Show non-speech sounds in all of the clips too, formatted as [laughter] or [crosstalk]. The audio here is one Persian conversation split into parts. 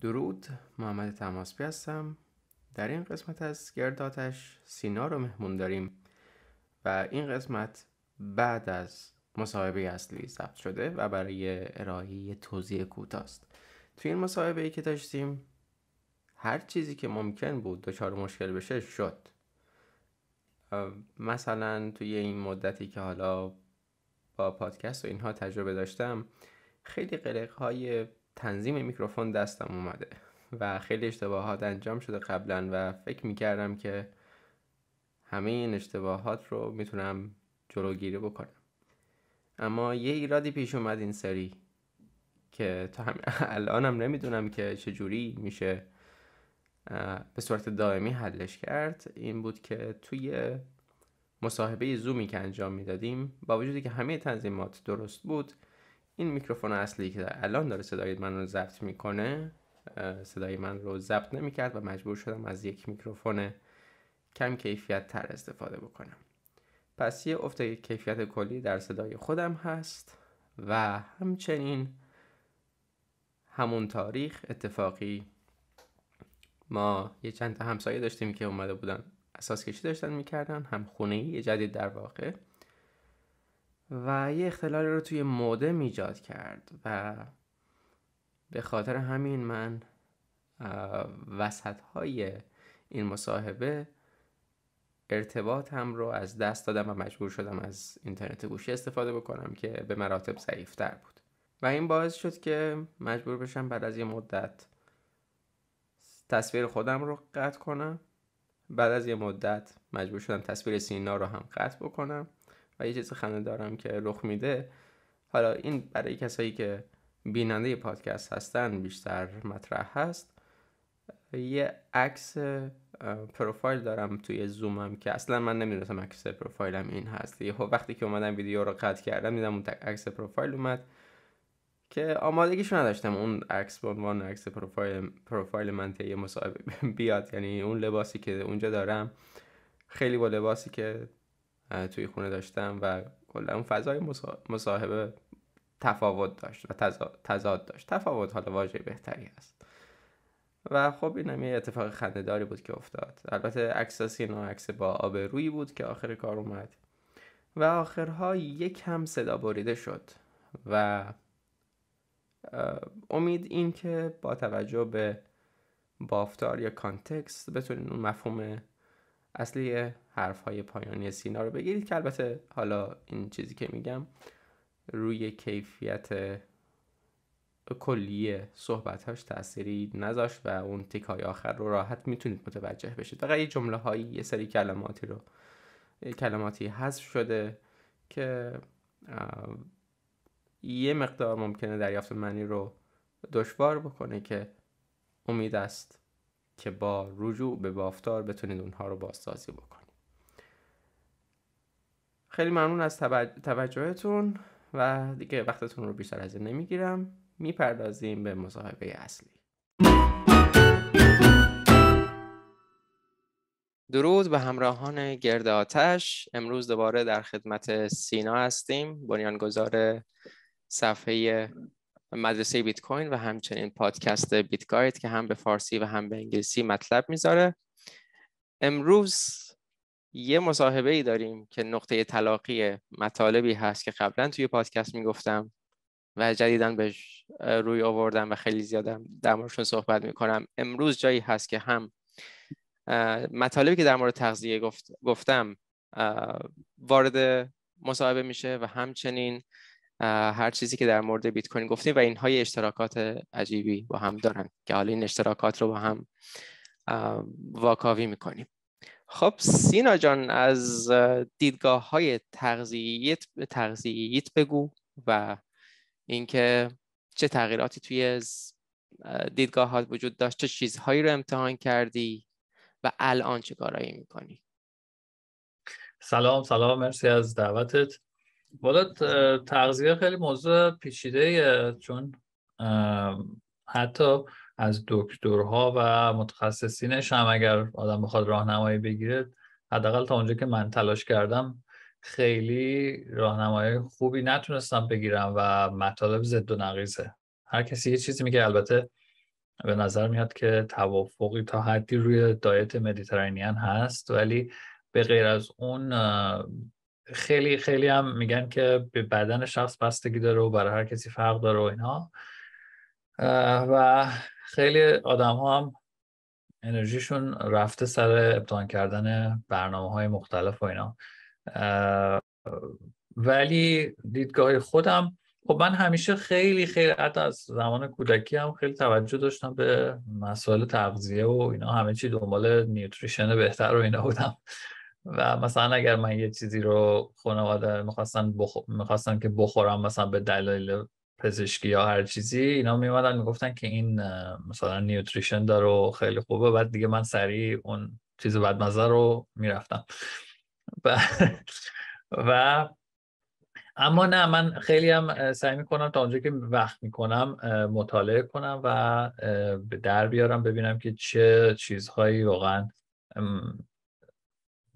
درود محمد تماسبی هستم در این قسمت از گرداتش سینا رو مهمون داریم و این قسمت بعد از مصاحبه اصلی ثبت شده و برای ارائه توضیح کوتاه است توی این مصاحبه ای که داشتیم هر چیزی که ممکن بود دچار مشکل بشه شد مثلا توی این مدتی که حالا با پادکست و اینها تجربه داشتم خیلی قلق های تنظیم میکروفون دستم اومده و خیلی اشتباهات انجام شده قبلا و فکر میکردم که همه این اشتباهات رو میتونم جلوگیری بکنم اما یه ایرادی پیش اومد این سری که تا هم [laughs] الانم نمیدونم که چجوری میشه به صورت دائمی حلش کرد این بود که توی مصاحبه زومی که انجام میدادیم با وجودی که همه تنظیمات درست بود این میکروفون اصلی که الان داره صدای من رو ضبط میکنه صدای من رو ضبط نمیکرد و مجبور شدم از یک میکروفون کم کیفیت تر استفاده بکنم پس یه افت کیفیت کلی در صدای خودم هست و همچنین همون تاریخ اتفاقی ما یه چند تا همسایه داشتیم که اومده بودن اساس کشی داشتن میکردن هم خونه یه جدید در واقع و یه اختلال رو توی مودم ایجاد کرد و به خاطر همین من وسط های این مصاحبه ارتباطم رو از دست دادم و مجبور شدم از اینترنت گوشی استفاده بکنم که به مراتب ضعیفتر بود و این باعث شد که مجبور بشم بعد از یه مدت تصویر خودم رو قطع کنم بعد از یه مدت مجبور شدم تصویر سینا رو هم قطع بکنم و یه چیز خنده دارم که رخ میده حالا این برای کسایی که بیننده پادکست هستن بیشتر مطرح هست یه عکس پروفایل دارم توی زومم که اصلا من نمیدونستم عکس پروفایلم این هست یه وقتی که اومدم ویدیو رو قطع کردم دیدم اون عکس پروفایل اومد که آمادگیشو نداشتم اون عکس به عنوان عکس پروفایل پروفایل من یه مصاحبه [laughs] بیاد یعنی اون لباسی که اونجا دارم خیلی با لباسی که توی خونه داشتم و کلا اون فضای مصاحبه تفاوت داشت و تضاد داشت تفاوت حالا واژه بهتری هست و خب اینم یه اتفاق خندهداری بود که افتاد البته عکس سینا عکس با آب روی بود که آخر کار اومد و آخرها یک هم صدا بریده شد و امید این که با توجه به بافتار یا کانتکست بتونین اون مفهوم اصلی حرف های پایانی سینا رو بگیرید که البته حالا این چیزی که میگم روی کیفیت کلی صحبتاش تأثیری نذاشت و اون تیک های آخر رو راحت میتونید متوجه بشید فقط یه جمله هایی یه سری کلماتی رو کلماتی حذف شده که یه مقدار ممکنه دریافت معنی رو دشوار بکنه که امید است که با رجوع به بافتار بتونید اونها رو بازسازی بکنید خیلی ممنون از توجهتون و دیگه وقتتون رو بیشتر از این نمیگیرم میپردازیم به مصاحبه اصلی درود به همراهان گرد آتش امروز دوباره در خدمت سینا هستیم بنیانگذار صفحه مدرسه بیت کوین و همچنین پادکست بیت که هم به فارسی و هم به انگلیسی مطلب میذاره امروز یه مصاحبه ای داریم که نقطه تلاقی مطالبی هست که قبلا توی پادکست میگفتم و جدیدا به روی آوردم و خیلی زیادم در موردشون صحبت میکنم امروز جایی هست که هم مطالبی که در مورد تغذیه گفت، گفتم وارد مصاحبه میشه و همچنین هر چیزی که در مورد بیت کوین گفتیم و اینها یه اشتراکات عجیبی با هم دارن که حالا این اشتراکات رو با هم واکاوی میکنیم خب سینا جان از دیدگاه های تغذیت بگو و اینکه چه تغییراتی توی دیدگاهات وجود داشت چه چیزهایی رو امتحان کردی و الان چه کارایی میکنی سلام سلام مرسی از دعوتت والا تغذیه خیلی موضوع پیچیده چون حتی از دکترها و متخصصینش هم اگر آدم بخواد راهنمایی بگیره حداقل تا اونجا که من تلاش کردم خیلی راهنمایی خوبی نتونستم بگیرم و مطالب ضد و نقیزه هر کسی یه چیزی میگه البته به نظر میاد که توافقی تا حدی روی دایت مدیترانیان هست ولی به غیر از اون خیلی خیلی هم میگن که به بدن شخص بستگی داره و برای هر کسی فرق داره و اینها و خیلی آدم ها هم انرژیشون رفته سر امتحان کردن برنامه های مختلف و اینا ولی دیدگاه خودم خب من همیشه خیلی خیلی حتی از زمان کودکی هم خیلی توجه داشتم به مسائل تغذیه و اینا همه چی دنبال نیوتریشن بهتر و اینا بودم و مثلا اگر من یه چیزی رو خانواده میخواستن بخ... که بخورم مثلا به دلایل پزشکی یا هر چیزی اینا میومدن میگفتن که این مثلا نیوتریشن داره و خیلی خوبه بعد دیگه من سریع اون چیز بدمزه رو میرفتم و, [laughs] و اما نه من خیلی هم سعی میکنم تا اونجا که وقت میکنم مطالعه کنم و در بیارم ببینم که چه چیزهایی واقعا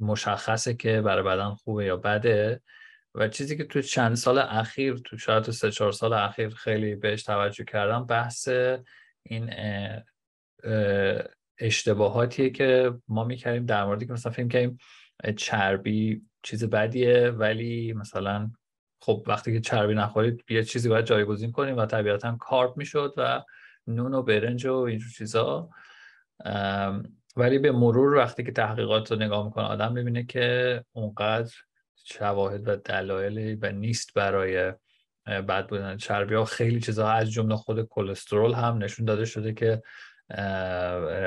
مشخصه که برای بدن خوبه یا بده و چیزی که تو چند سال اخیر تو شاید تو سه چهار سال اخیر خیلی بهش توجه کردم بحث این اشتباهاتیه که ما میکردیم در موردی که مثلا فکر کردیم چربی چیز بدیه ولی مثلا خب وقتی که چربی نخورید یه چیزی باید جایگزین کنیم و طبیعتا کارب میشد و نون و برنج و اینجور چیزا ولی به مرور وقتی که تحقیقات رو نگاه میکنه آدم میبینه که اونقدر شواهد و دلایلی و نیست برای بد بودن چربی ها خیلی چیزها از جمله خود کلسترول هم نشون داده شده که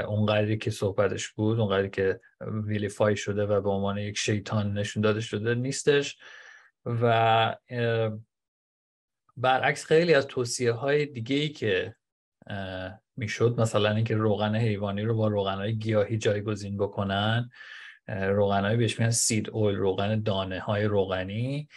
اونقدری که صحبتش بود اونقدری که ویلیفای شده و به عنوان یک شیطان نشون داده شده نیستش و برعکس خیلی از توصیه های دیگه ای که میشد مثلا اینکه روغن حیوانی رو با روغن های گیاهی جایگزین بکنن های بهش میگن سید اول روغن دانه های روغنی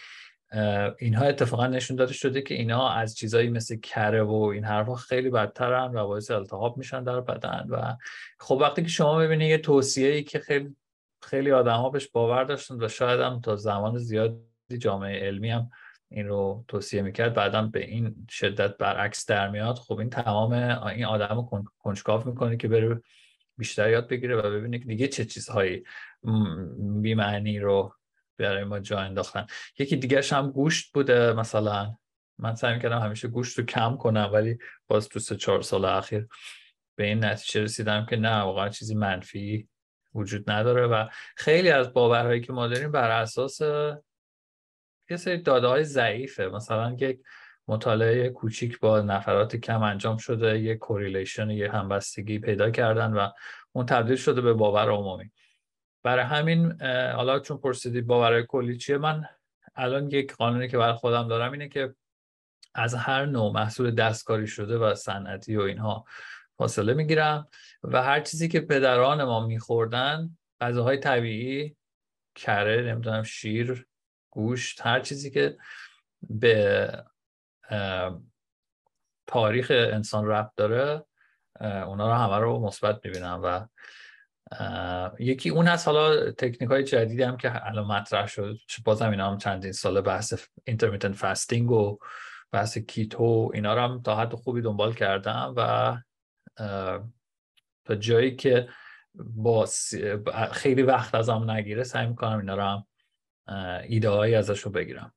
اینها اتفاقا نشون داده شده که اینها از چیزایی مثل کره و این حرفا خیلی بدترن و باعث التهاب میشن در بدن و خب وقتی که شما ببینید یه توصیه ای که خیلی خیلی آدم ها بهش باور داشتن و شاید هم تا زمان زیادی جامعه علمی هم این رو توصیه میکرد بعدا به این شدت برعکس در میاد خب این تمام این آدم رو کنجکاف میکنه که بره بیشتر یاد بگیره و ببینه که دیگه چه چیزهایی بیمعنی رو برای ما جا انداختن یکی دیگرش هم گوشت بوده مثلا من سعی کردم همیشه گوشت رو کم کنم ولی باز تو سه چهار سال اخیر به این نتیجه رسیدم که نه واقعا چیزی منفی وجود نداره و خیلی از باورهایی که ما داریم بر اساس یه سری داده های ضعیفه مثلا یک مطالعه کوچیک با نفرات کم انجام شده یه کوریلیشن یه همبستگی پیدا کردن و اون تبدیل شده به باور عمومی برای همین حالا چون پرسیدید باور کلی چیه من الان یک قانونی که برای خودم دارم اینه که از هر نوع محصول دستکاری شده و صنعتی و اینها فاصله میگیرم و هر چیزی که پدران ما میخوردن غذاهای طبیعی کره نمیدونم شیر گوشت هر چیزی که به تاریخ انسان ربط داره اونا رو همه رو مثبت میبینم و یکی اون هست حالا تکنیک های جدیدی هم که الان مطرح شد بازم اینا هم چندین ساله بحث اینترمیتن فستینگ و بحث کیتو اینا رو هم تا حد خوبی دنبال کردم و تا جایی که با خیلی وقت ازم نگیره سعی میکنم اینا رو هم ایده ازش رو بگیرم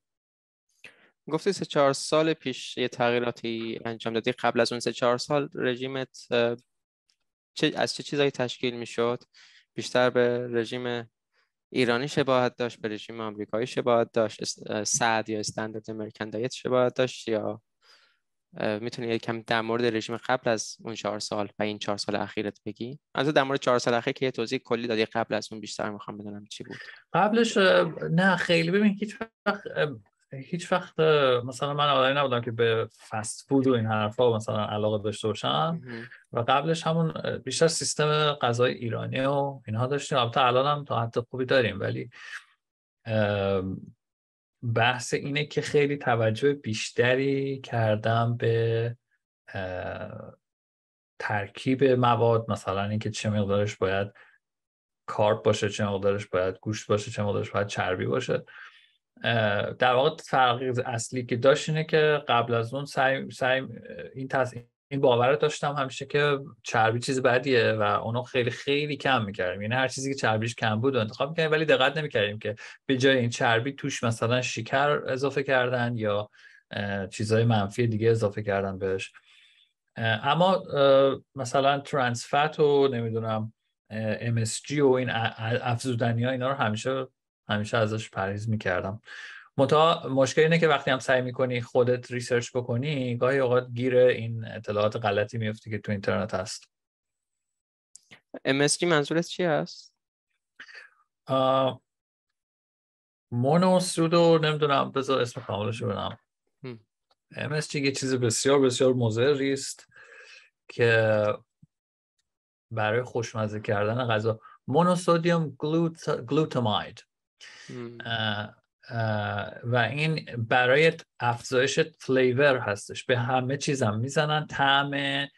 گفتی سه چهار سال پیش یه تغییراتی انجام دادی قبل از اون سه چهار سال رژیمت چه از چه چیزایی تشکیل میشد بیشتر به رژیم ایرانی شباهت داشت به رژیم آمریکایی شباهت داشت سعد یا استندرد امریکن دایت شباهت داشت یا میتونی یک کم در مورد رژیم قبل از اون چهار سال و این چهار سال اخیرت بگی از در مورد چهار سال اخیر که یه توضیح کلی دادی قبل از اون بیشتر میخوام بدونم چی بود قبلش نه خیلی ببین که هیچ وقت مثلا من آدمی نبودم که به فست فود و این حرفا مثلا علاقه داشته باشم و قبلش همون بیشتر سیستم غذای ایرانی و اینها داشتیم البته الان هم تا حد خوبی داریم ولی بحث اینه که خیلی توجه بیشتری کردم به ترکیب مواد مثلا اینکه چه مقدارش باید کارب باشه چه مقدارش باید گوشت باشه چه مقدارش باید چربی باشه در واقع فرق اصلی که داشت اینه که قبل از اون سعی, سعی این, تاس این باور داشتم همیشه که چربی چیز بدیه و اونو خیلی خیلی کم میکردیم یعنی هر چیزی که چربیش کم بود انتخاب میکردیم ولی دقت نمیکردیم که به جای این چربی توش مثلا شکر اضافه کردن یا چیزهای منفی دیگه اضافه کردن بهش اما مثلا ترانسفت و نمیدونم MSG و این افزودنی ها اینا رو همیشه همیشه ازش پرهیز میکردم متا مشکل اینه که وقتی هم سعی میکنی خودت ریسرچ بکنی گاهی اوقات گیر این اطلاعات غلطی میفتی که تو اینترنت هست MSG منظورت چی هست؟ مونو سودو نمیدونم بذار اسم کاملش رو بدم MSG یه چیز بسیار بسیار مضری است که برای خوشمزه کردن غذا سودیوم گلوت... گلوتاماید و این برای افزایش فلیور هستش به همه چیزم میزنن طعم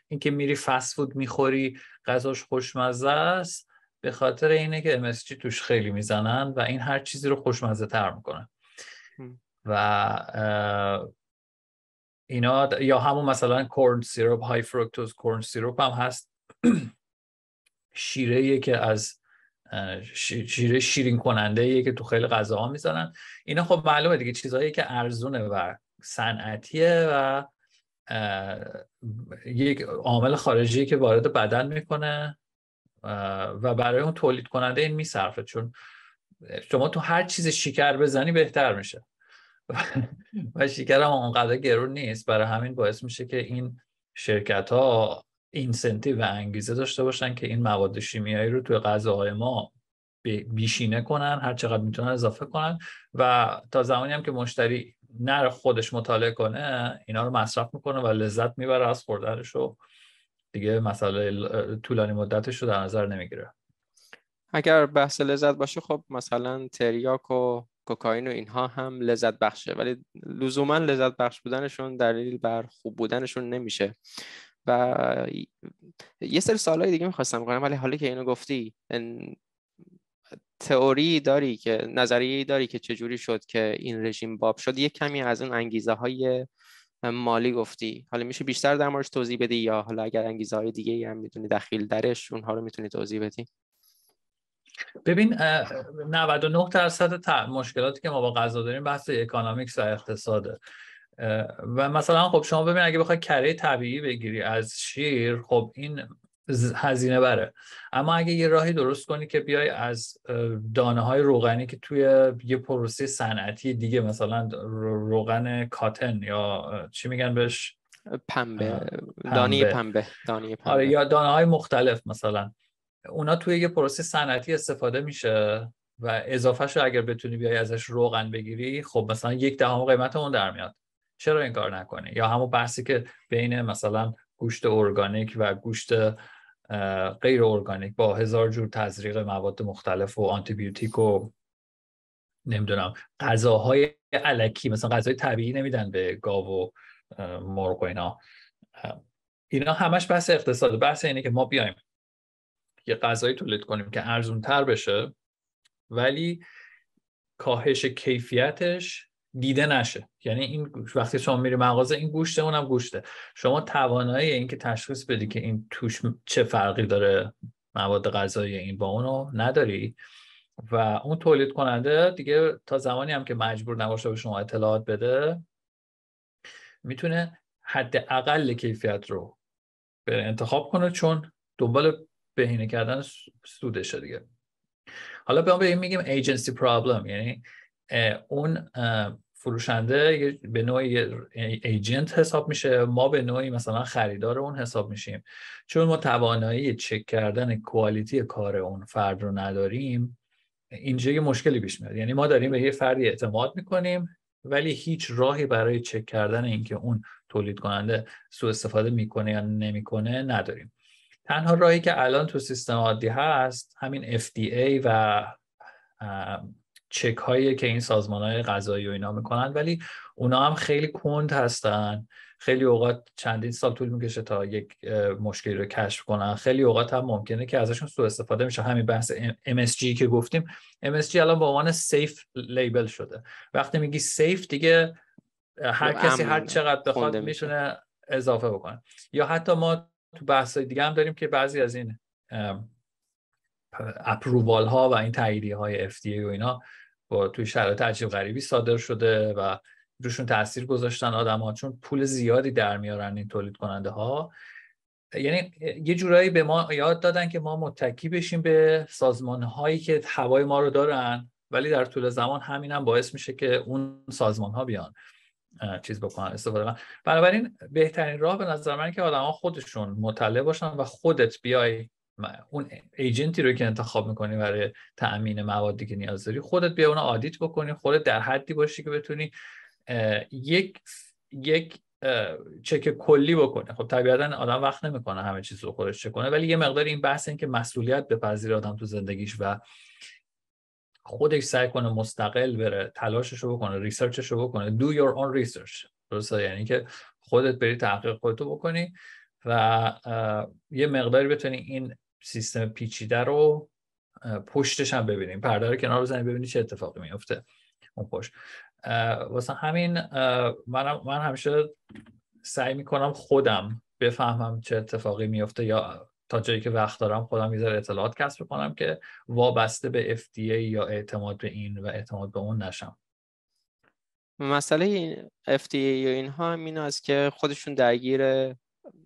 اینکه میری فست فود میخوری غذاش خوشمزه است به خاطر اینه که MSG توش خیلی میزنن و این هر چیزی رو خوشمزه تر میکنه و اینا یا همون مثلا کورن سیروپ های فروکتوز کورن سیروپ هم هست [clears throat] شیره که از شیره شیرین کننده که تو خیلی غذاها میذارن اینا خب معلومه دیگه چیزهایی که ارزونه و صنعتیه و یک عامل خارجی که وارد بدن میکنه و برای اون تولید کننده این میصرفه چون شما تو هر چیز شکر بزنی بهتر میشه [laughs] و شکر هم اونقدر گرون نیست برای همین باعث میشه که این شرکت ها اینسنتیو و انگیزه داشته باشن که این مواد شیمیایی رو توی غذاهای ما بیشینه کنن هر چقدر میتونن اضافه کنن و تا زمانی هم که مشتری نر خودش مطالعه کنه اینا رو مصرف میکنه و لذت میبره از خوردنش و دیگه مسئله طولانی مدتش رو در نظر نمیگیره اگر بحث لذت باشه خب مثلا تریاک و کوکائین و اینها هم لذت بخشه ولی لزوما لذت بخش بودنشون دلیل بر خوب بودنشون نمیشه و یه سری سوالای دیگه میخواستم کنم ولی حالا که اینو گفتی تئوری داری که نظری داری که چجوری شد که این رژیم باب شد یه کمی از اون انگیزه های مالی گفتی حالا میشه بیشتر در موردش توضیح بدی یا حالا اگر انگیزه های دیگه هم میدونی دخیل درش اونها رو میتونی توضیح بدی ببین 99 درصد مشکلاتی که ما با غذا داریم بحث اکانومیکس و اقتصاده و مثلا خب شما ببین اگه بخوای کره طبیعی بگیری از شیر خب این هزینه بره اما اگه یه راهی درست کنی که بیای از دانه های روغنی که توی یه پروسه صنعتی دیگه مثلا روغن کاتن یا چی میگن بهش پنبه, پنبه, آره یا دانه های مختلف مثلا اونا توی یه پروسه صنعتی استفاده میشه و اضافه شو اگر بتونی بیای ازش روغن بگیری خب مثلا یک دهم قیمت اون در میاد چرا این کار نکنه یا همون بحثی که بین مثلا گوشت ارگانیک و گوشت غیر ارگانیک با هزار جور تزریق مواد مختلف و آنتیبیوتیک و نمیدونم غذاهای علکی مثلا غذای طبیعی نمیدن به گاو و مرغ و اینا اینا همش بحث اقتصاد بحث اینه که ما بیایم یه غذایی تولید کنیم که ارزون تر بشه ولی کاهش کیفیتش دیده نشه یعنی این وقتی شما میری مغازه این گوشته اونم گوشته شما توانایی اینکه تشخیص بدی که این توش چه فرقی داره مواد غذایی این با اونو نداری و اون تولید کننده دیگه تا زمانی هم که مجبور نباشه به شما اطلاعات بده میتونه حد اقل کیفیت رو بره انتخاب کنه چون دنبال بهینه کردن سودشه دیگه حالا به این میگیم ایجنسی پرابلم یعنی اون فروشنده به نوعی ایجنت حساب میشه ما به نوعی مثلا خریدار اون حساب میشیم چون ما توانایی چک کردن کوالیتی کار اون فرد رو نداریم اینجا یه مشکلی پیش میاد یعنی ما داریم به یه فردی اعتماد میکنیم ولی هیچ راهی برای چک کردن اینکه اون تولید کننده سوء استفاده میکنه یا نمیکنه نداریم تنها راهی که الان تو سیستم عادی هست همین FDA و چک هایی که این سازمان های غذایی و اینا میکنن ولی اونا هم خیلی کند هستن خیلی اوقات چندین سال طول میکشه تا یک مشکلی رو کشف کنن خیلی اوقات هم ممکنه که ازشون سوء استفاده میشه همین بحث MSG که گفتیم MSG الان به عنوان سیف لیبل شده وقتی میگی سیف دیگه هر یعنی کسی هر چقدر بخواد میشونه اضافه بکنه یا حتی ما تو بحث دیگه هم داریم که بعضی از این اپرووال ها و این تاییدی های FDA و اینا با توی شرایط عجیب غریبی صادر شده و روشون تاثیر گذاشتن آدم ها چون پول زیادی در میارن این تولید کننده ها یعنی یه جورایی به ما یاد دادن که ما متکی بشیم به سازمان هایی که هوای ما رو دارن ولی در طول زمان همین هم باعث میشه که اون سازمان ها بیان چیز بکنن استفاده کنن بنابراین بهترین راه به نظر من که ها خودشون مطلع باشن و خودت بیای اون ایجنتی رو که انتخاب میکنی برای تأمین موادی که نیاز داری خودت بیا اون آدیت بکنی خودت در حدی باشی که بتونی یک یک چک کلی بکنه خب طبیعتا آدم وقت نمیکنه همه چیز رو خودش چک کنه ولی یه مقدار این بحث این که مسئولیت بپذیره آدم تو زندگیش و خودش سعی کنه مستقل بره تلاشش رو بکنه ریسرچش رو بکنه دو یور اون درسته یعنی که خودت بری تحقیق خودتو بکنی و یه مقداری بتونی این سیستم پیچیده رو پشتش هم ببینیم پرده رو کنار بزنیم ببینیم چه اتفاقی میفته اون پشت واسه همین من, من همیشه سعی میکنم خودم بفهمم چه اتفاقی میفته یا تا جایی که وقت دارم خودم میذار اطلاعات کسب کنم که وابسته به FDA یا اعتماد به این و اعتماد به اون نشم مسئله این FDA یا اینها هم این است که خودشون درگیر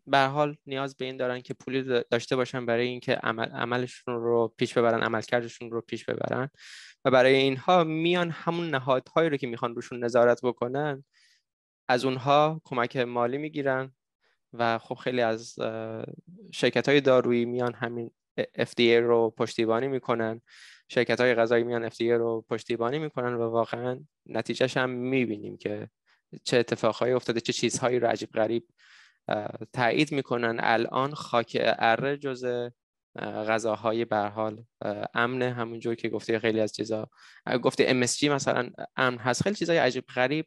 به حال نیاز به این دارن که پولی داشته باشن برای اینکه عمل، عملشون رو پیش ببرن عملکردشون رو پیش ببرن و برای اینها میان همون نهادهایی رو که میخوان روشون نظارت بکنن از اونها کمک مالی میگیرن و خب خیلی از شرکت های دارویی میان همین FDA رو پشتیبانی میکنن شرکت های غذایی میان FDA رو پشتیبانی میکنن و واقعا نتیجهش هم میبینیم که چه اتفاقهایی افتاده چه چیزهایی رو عجیب غریب تایید میکنن الان خاک اره جز غذاهای به حال امن همونجور که گفته خیلی از چیزا گفته MSG مثلا امن هست خیلی چیزای عجیب غریب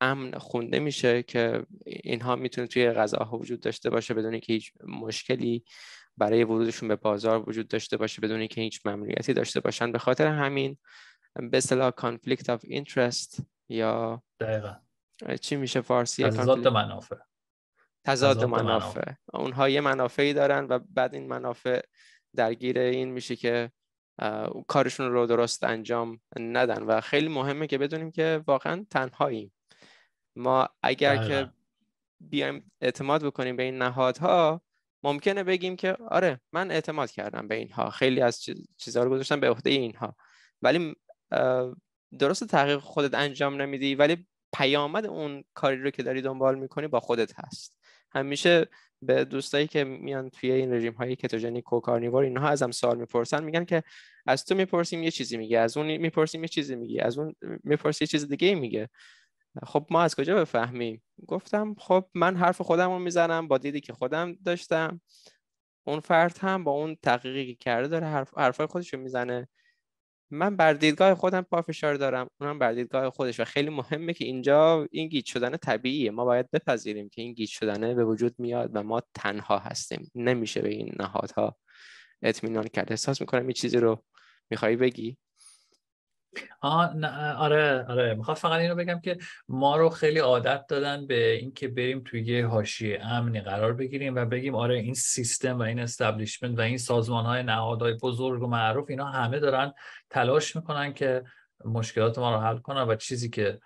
امن خونده میشه که اینها میتونه توی غذاها وجود داشته باشه بدون که هیچ مشکلی برای ورودشون به بازار وجود داشته باشه بدون که هیچ ممنوعیتی داشته باشن به خاطر همین به اصطلاح کانفلیکت آف اینترست یا دقیقا آره، چی میشه فارسی تضاد منافع تضاد منافع. اونها یه منافعی دارن و بعد این منافع درگیر این میشه که کارشون رو درست انجام ندن و خیلی مهمه که بدونیم که واقعا تنهاییم ما اگر که بیایم اعتماد بکنیم به این نهادها ممکنه بگیم که آره من اعتماد کردم به اینها خیلی از چیزها رو گذاشتم به عهده اینها ولی درست تحقیق خودت انجام نمیدی ولی پیامد اون کاری رو که داری دنبال میکنی با خودت هست همیشه به دوستایی که میان توی این رژیم های کتوژنیک و کارنیوار اینها ازم سوال میپرسن میگن که از تو میپرسیم یه چیزی میگه از اون میپرسیم یه چیزی میگه از اون میپرسی یه چیز دیگه میگه خب ما از کجا بفهمیم گفتم خب من حرف خودم رو میزنم با دیدی که خودم داشتم اون فرد هم با اون تحقیقی که کرده داره حرف خودش رو میزنه من بر دیدگاه خودم پا فشار دارم اونم بر دیدگاه خودش و خیلی مهمه که اینجا این گیج شدن طبیعیه ما باید بپذیریم که این گیج شدنه به وجود میاد و ما تنها هستیم نمیشه به این نهادها اطمینان کرد احساس میکنم این چیزی رو میخوای بگی آه آره آره میخوام فقط اینو بگم که ما رو خیلی عادت دادن به اینکه بریم توی یه حاشیه امنی قرار بگیریم و بگیم آره این سیستم و این استبلیشمنت و این سازمان های نهادهای بزرگ و معروف اینا همه دارن تلاش میکنن که مشکلات ما رو حل کنن و چیزی که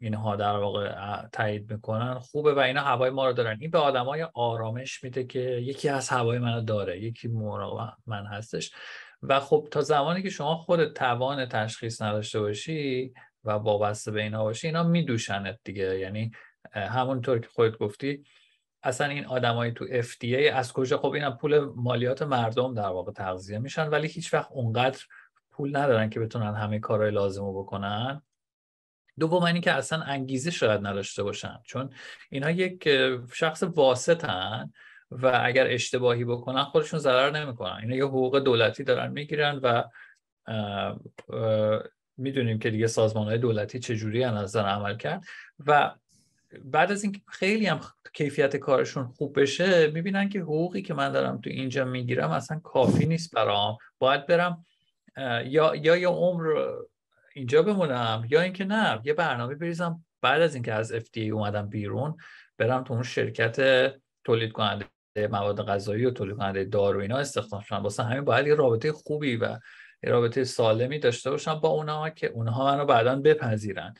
اینها در واقع تایید میکنن خوبه و اینا هوای ما رو دارن این به های آرامش میده که یکی از هوای منو داره یکی مراقب من هستش و خب تا زمانی که شما خود توان تشخیص نداشته باشی و وابسته به اینا باشی اینا میدوشنت دیگه یعنی همونطور که خودت گفتی اصلا این آدمایی تو FDA از کجا خب اینا پول مالیات مردم در واقع تغذیه میشن ولی هیچ وقت اونقدر پول ندارن که بتونن همه کارهای لازم رو بکنن دوم اینی که اصلا انگیزه شاید نداشته باشن چون اینا یک شخص واسطن و اگر اشتباهی بکنن خودشون ضرر نمیکنن اینا یه حقوق دولتی دارن میگیرن و میدونیم که دیگه سازمان های دولتی چجوری از نظر عمل کرد و بعد از اینکه خیلی هم کیفیت کارشون خوب بشه میبینن که حقوقی که من دارم تو اینجا میگیرم اصلا کافی نیست برام باید برم یا یا یه عمر اینجا بمونم یا اینکه نه یه برنامه بریزم بعد از اینکه از FDA اومدم بیرون برم تو اون شرکت تولید کننده مواد غذایی و تولید کننده دار و اینا استخدام شدن واسه همین باید یه رابطه خوبی و یه رابطه سالمی داشته باشن با اونها که اونها منو بعدا بپذیرن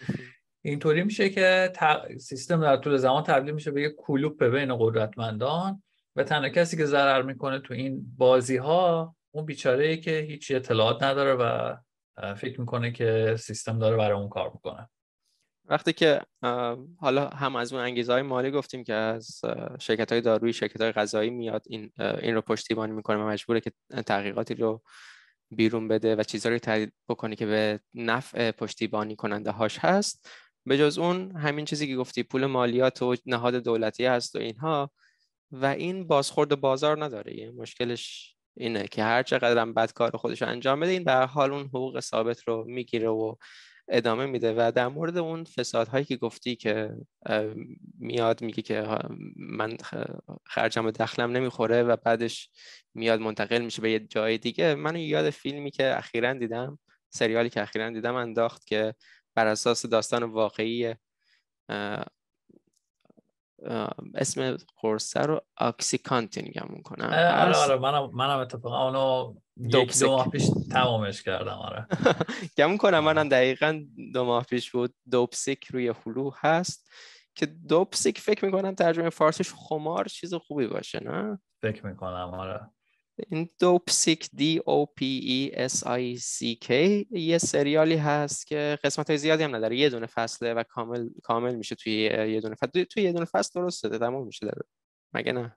اینطوری میشه که سیستم در طول زمان تبدیل میشه به یه کلوپ بین قدرتمندان و تنها کسی که ضرر میکنه تو این بازی ها اون بیچاره ای که هیچ اطلاعات نداره و فکر میکنه که سیستم داره برای اون کار میکنه وقتی که حالا هم از اون انگیزه های مالی گفتیم که از شرکت های دارویی شرکت های غذایی میاد این این رو پشتیبانی میکنه و مجبوره که تحقیقاتی رو بیرون بده و چیزهایی رو تایید بکنه که به نفع پشتیبانی کننده هاش هست به جز اون همین چیزی که گفتی پول مالیات و نهاد دولتی هست و اینها و این بازخورد بازار نداره یعنی مشکلش اینه که هر چقدر هم بد کار خودش رو انجام بده این در حال اون حقوق ثابت رو میگیره و ادامه میده و در مورد اون فسادهایی که گفتی که میاد میگه که من خرجم و دخلم نمیخوره و بعدش میاد منتقل میشه به یه جای دیگه من یاد فیلمی که اخیرا دیدم سریالی که اخیرا دیدم انداخت که بر اساس داستان واقعی اسم قرصه رو اکسیکانتین گمون کنم آره آره, آره، منم من اتفاقا اونو یک دو ماه پیش تمامش کردم آره [laughs] گمون کنم منم دقیقا دو ماه پیش بود دوپسیک روی هلو هست که دوپسیک فکر میکنم ترجمه فارسیش خمار چیز خوبی باشه نه فکر میکنم آره این دوپسیک دی او پی ای اس آی سی کی یه سریالی هست که قسمت های زیادی هم نداره یه دونه فصله و کامل کامل میشه توی یه دونه فصل توی یه دونه فصل درسته تمام میشه داره مگه نه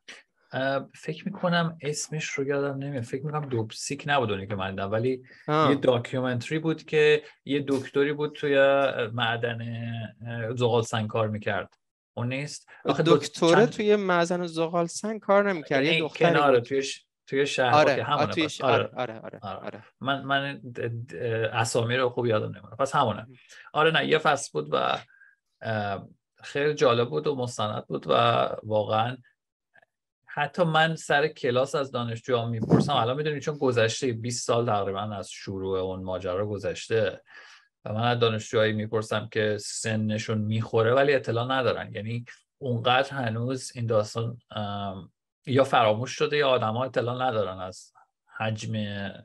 فکر میکنم اسمش رو یادم نمیاد فکر میکنم دوپسیک نبود اونی که من ولی یه داکیومنتری بود که یه دکتری بود توی معدن زغال سنگ کار میکرد اون نیست آخه دکتره چند... توی معدن زغال سنگ کار نمیکرد یه یعنی دختری کنار توی شهر آره. که همونه آره. آره،, آره. آره. آره. آره. من من اسامی رو خوب یادم نمیاد پس همونه آره نه یه فصل بود و خیلی جالب بود و مستند بود و واقعا حتی من سر کلاس از ها میپرسم الان میدونی چون گذشته 20 سال تقریبا از شروع اون ماجرا گذشته و من از دانشجوهایی میپرسم که سنشون میخوره ولی اطلاع ندارن یعنی اونقدر هنوز این داستان یا فراموش شده یا آدما اطلاع ندارن از حجم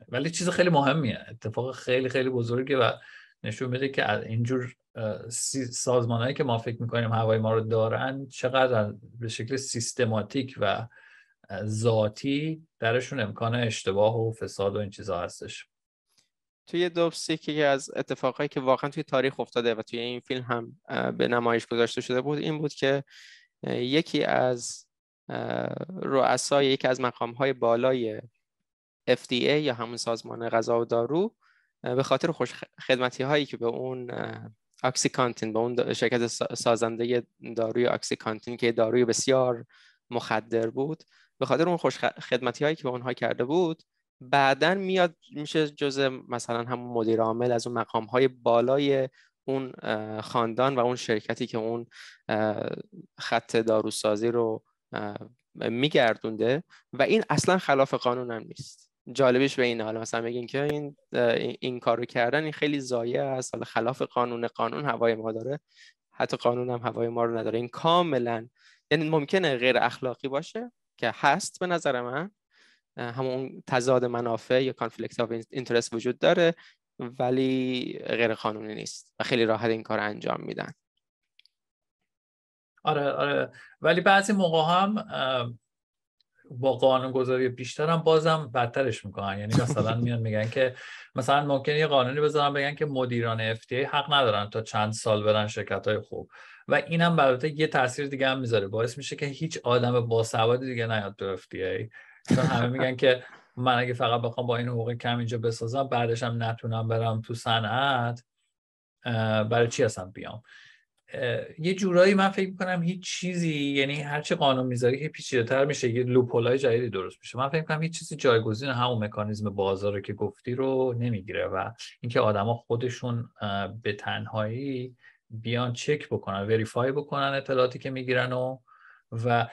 ولی چیز خیلی مهمیه اتفاق خیلی خیلی بزرگه و نشون میده که از اینجور سازمانهایی که ما فکر میکنیم هوای ما رو دارن چقدر به شکل سیستماتیک و ذاتی درشون امکان اشتباه و فساد و این چیزها هستش توی دوبس که از اتفاقهایی که واقعا توی تاریخ افتاده و توی این فیلم هم به نمایش گذاشته شده بود این بود که یکی از رؤسای یکی از مقامهای بالای FDA یا همون سازمان غذا و دارو به خاطر خوش خدمتی هایی که به اون اکسیکانتین به اون شرکت سازنده داروی اکسیکانتین که داروی بسیار مخدر بود به خاطر اون خوش خدمتی هایی که به اونها کرده بود بعدا میاد میشه جزء مثلا همون مدیر عامل از اون مقام های بالای اون خاندان و اون شرکتی که اون خط داروسازی رو میگردونده و این اصلا خلاف قانون هم نیست جالبش به اینه حالا مثلا بگین که این این کارو کردن این خیلی ضایع است حالا خلاف قانون قانون هوای ما داره حتی قانون هم هوای ما رو نداره این کاملا یعنی ممکنه غیر اخلاقی باشه که هست به نظر من همون تضاد منافع یا کانفلیکت آف اینترست وجود داره ولی غیر قانونی نیست و خیلی راحت این کار انجام میدن آره آره ولی بعضی موقع هم با قانون گذاری بیشتر هم بازم بدترش میکنن یعنی مثلا [laughs] میان میگن که مثلا ممکنه یه قانونی بذارن بگن که مدیران FTA حق ندارن تا چند سال برن شرکت های خوب و اینم البته یه تاثیر دیگه هم میذاره باعث میشه که هیچ آدم سواد دیگه نیاد تو ای. چون همه میگن که من اگه فقط بخوام با این حقوق کم اینجا بسازم بعدش هم نتونم برم تو صنعت برای چی بیام یه جورایی من فکر میکنم هیچ چیزی یعنی هرچه قانون میذاری که پیچیده‌تر میشه یه های جدیدی درست میشه من فکر میکنم هیچ چیزی جایگزین همون مکانیزم بازار که گفتی رو نمیگیره و اینکه آدما خودشون به تنهایی بیان چک بکنن وریفای بکنن اطلاعاتی که میگیرن و و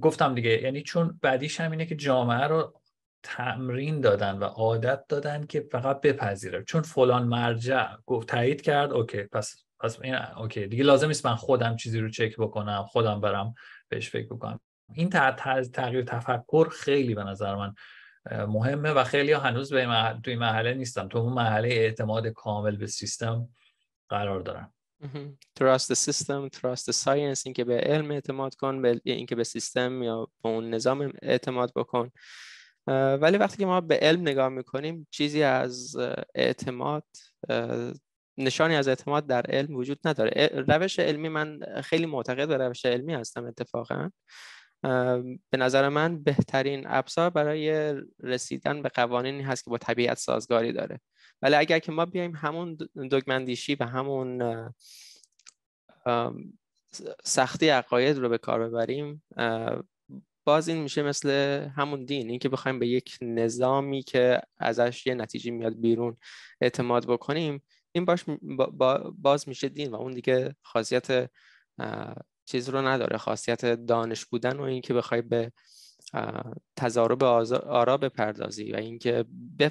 گفتم دیگه یعنی چون بعدیش هم اینه که جامعه رو تمرین دادن و عادت دادن که فقط بپذیره چون فلان مرجع گفت تایید کرد اوکی پس پس این اوکی دیگه لازم نیست من خودم چیزی رو چک بکنم خودم برم بهش فکر بکنم این تغییر تفکر خیلی به نظر من مهمه و خیلی هنوز به محل... توی محله نیستم تو اون مرحله اعتماد کامل به سیستم قرار دارم trust the system trust the science اینکه به علم اعتماد کن اینکه به سیستم یا به اون نظام اعتماد بکن ولی وقتی که ما به علم نگاه میکنیم چیزی از اعتماد نشانی از اعتماد در علم وجود نداره روش علمی من خیلی معتقد به روش علمی هستم اتفاقا به نظر من بهترین ابزار برای رسیدن به قوانینی هست که با طبیعت سازگاری داره ولی اگر که ما بیایم همون دگمندیشی و همون سختی عقاید رو به کار ببریم باز این میشه مثل همون دین اینکه بخوایم به یک نظامی که ازش یه نتیجه میاد بیرون اعتماد بکنیم این باش باز میشه دین و اون دیگه خاصیت چیز رو نداره خاصیت دانش بودن و اینکه بخوای به تضارب آرا بپردازی و اینکه به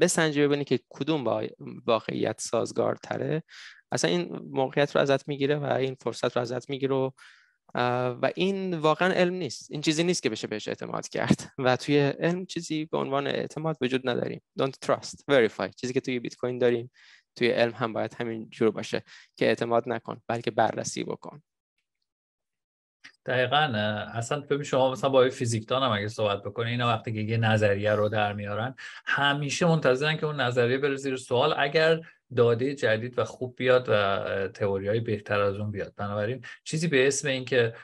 بسنجی ببینی که کدوم با... واقعیت تره اصلا این موقعیت رو ازت میگیره و این فرصت رو ازت میگیره و... و این واقعا علم نیست این چیزی نیست که بشه بهش اعتماد کرد [laughs] و توی علم چیزی به عنوان اعتماد وجود نداریم don't trust verify چیزی که توی بیت کوین داریم توی علم هم باید همین جور باشه که اعتماد نکن بلکه بررسی بکن دقیقا اصلا ببین شما مثلا با فیزیکدان هم اگه صحبت بکنی اینا وقتی که یه نظریه رو در میارن همیشه منتظرن که اون نظریه بره زیر سوال اگر داده جدید و خوب بیاد و تهوری های بهتر از اون بیاد بنابراین چیزی به اسم اینکه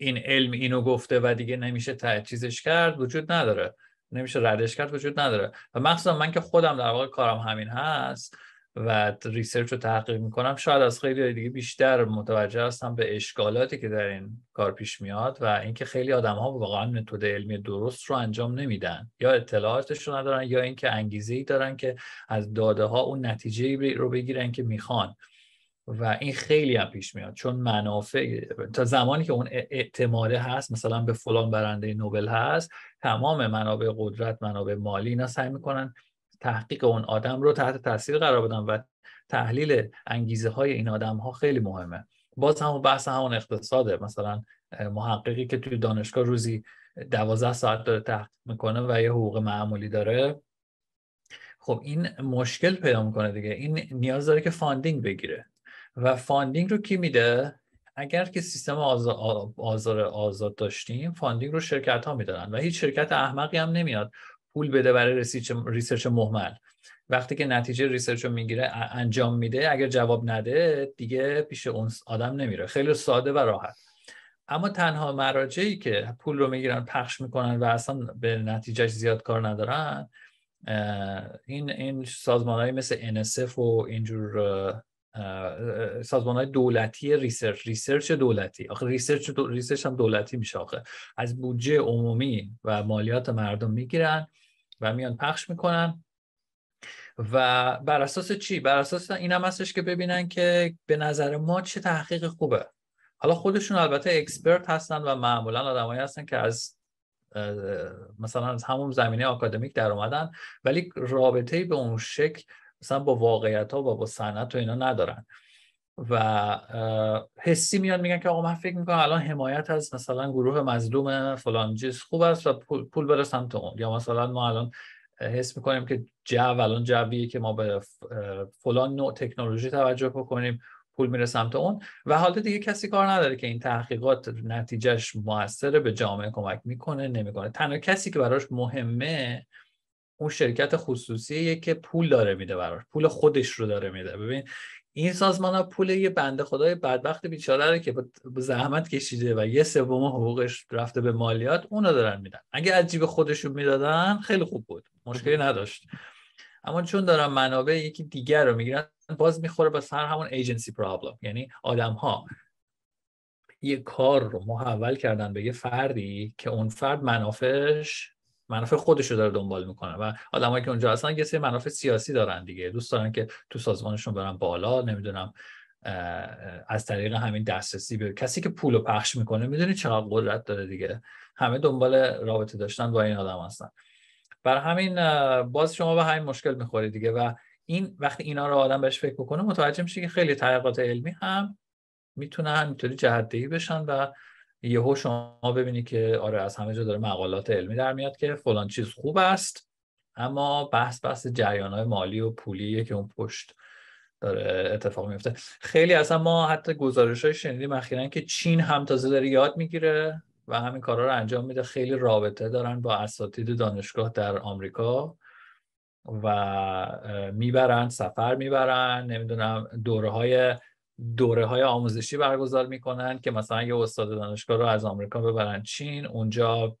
این علم اینو گفته و دیگه نمیشه تحچیزش چیزش کرد وجود نداره نمیشه ردش کرد وجود نداره و مخصوصا من که خودم در واقع کارم همین هست و ریسرچ رو تحقیق میکنم شاید از خیلی دیگه بیشتر متوجه هستم به اشکالاتی که در این کار پیش میاد و اینکه خیلی آدم ها واقعا متد علمی درست رو انجام نمیدن یا اطلاعاتش رو ندارن یا اینکه انگیزه ای دارن که از داده ها اون نتیجه رو بگیرن که میخوان و این خیلی هم پیش میاد چون منافع تا زمانی که اون اعتماده هست مثلا به فلان برنده نوبل هست تمام منابع قدرت منابع مالی اینا سعی میکنن تحقیق اون آدم رو تحت تاثیر قرار بدن و تحلیل انگیزه های این آدم ها خیلی مهمه باز هم بحث همون اقتصاده مثلا محققی که توی دانشگاه روزی دوازده ساعت داره تحقیق میکنه و یه حقوق معمولی داره خب این مشکل پیدا میکنه دیگه این نیاز داره که فاندینگ بگیره و فاندینگ رو کی میده اگر که سیستم آزار, آزاد داشتیم فاندینگ رو شرکت ها میدادن و هیچ شرکت احمقی هم نمیاد پول بده برای ریسرچ محمل وقتی که نتیجه ریسرچ رو میگیره انجام میده اگر جواب نده دیگه پیش اون آدم نمیره خیلی ساده و راحت اما تنها مراجعی که پول رو میگیرن پخش میکنن و اصلا به نتیجهش زیاد کار ندارن این این سازمان های مثل NSF و اینجور سازمان های دولتی ریسرچ ریسرچ دولتی آخه ریسرچ, دو... ریسرچ هم دولتی میشه آخه از بودجه عمومی و مالیات مردم میگیرن و میان پخش میکنن و بر اساس چی بر اساس این هم هستش که ببینن که به نظر ما چه تحقیق خوبه حالا خودشون البته اکسپرت هستن و معمولا آدمایی هستن که از مثلا از همون زمینه آکادمیک در اومدن ولی رابطه به اون شکل مثلا با واقعیت ها و با صنعت و اینا ندارن و حسی میاد میگن که آقا من فکر میکنم الان حمایت از مثلا گروه مظلوم فلان جیس خوب است و پول بره سمت اون یا مثلا ما الان حس میکنیم که جو الان جویه که ما به فلان نوع تکنولوژی توجه بکنیم پول میره سمت اون و حالا دیگه کسی کار نداره که این تحقیقات نتیجهش موثر به جامعه کمک میکنه نمیکنه تنها کسی که براش مهمه اون شرکت خصوصیه که پول داره میده براش پول خودش رو داره میده ببین این سازمان ها پول یه بنده خدای بدبخت بیچاره رو که زحمت کشیده و یه سوم حقوقش رفته به مالیات اونو دارن میدن اگه از جیب خودشون میدادن خیلی خوب بود مشکلی نداشت اما چون دارن منابع یکی دیگر رو میگیرن باز میخوره به سر همون ایجنسی پرابلم یعنی آدم ها یه کار رو محول کردن به یه فردی که اون فرد منافعش منافع خودش رو داره دنبال میکنه و آدمایی که اونجا هستن یه سری منافع سیاسی دارن دیگه دوست دارن که تو سازمانشون برن بالا نمیدونم از طریق همین دسترسی به کسی که پول پخش میکنه میدونی چقدر قدرت داره دیگه همه دنبال رابطه داشتن با این آدم هستن بر همین باز شما به همین مشکل میخورید دیگه و این وقتی اینا رو آدم بهش فکر بکنه متوجه میشه که خیلی تحقیقات علمی هم میتونن اینطوری بشن و یهو شما ببینی که آره از همه جا داره مقالات علمی در میاد که فلان چیز خوب است اما بحث بحث جریان های مالی و پولی که اون پشت داره اتفاق میفته خیلی اصلا ما حتی گزارش های شنیدیم اخیرا که چین هم تازه داره یاد میگیره و همین کارا رو انجام میده خیلی رابطه دارن با اساتید دانشگاه در آمریکا و میبرن سفر میبرن نمیدونم دوره های دوره های آموزشی برگزار میکنن که مثلا یه استاد دانشگاه رو از آمریکا ببرن چین اونجا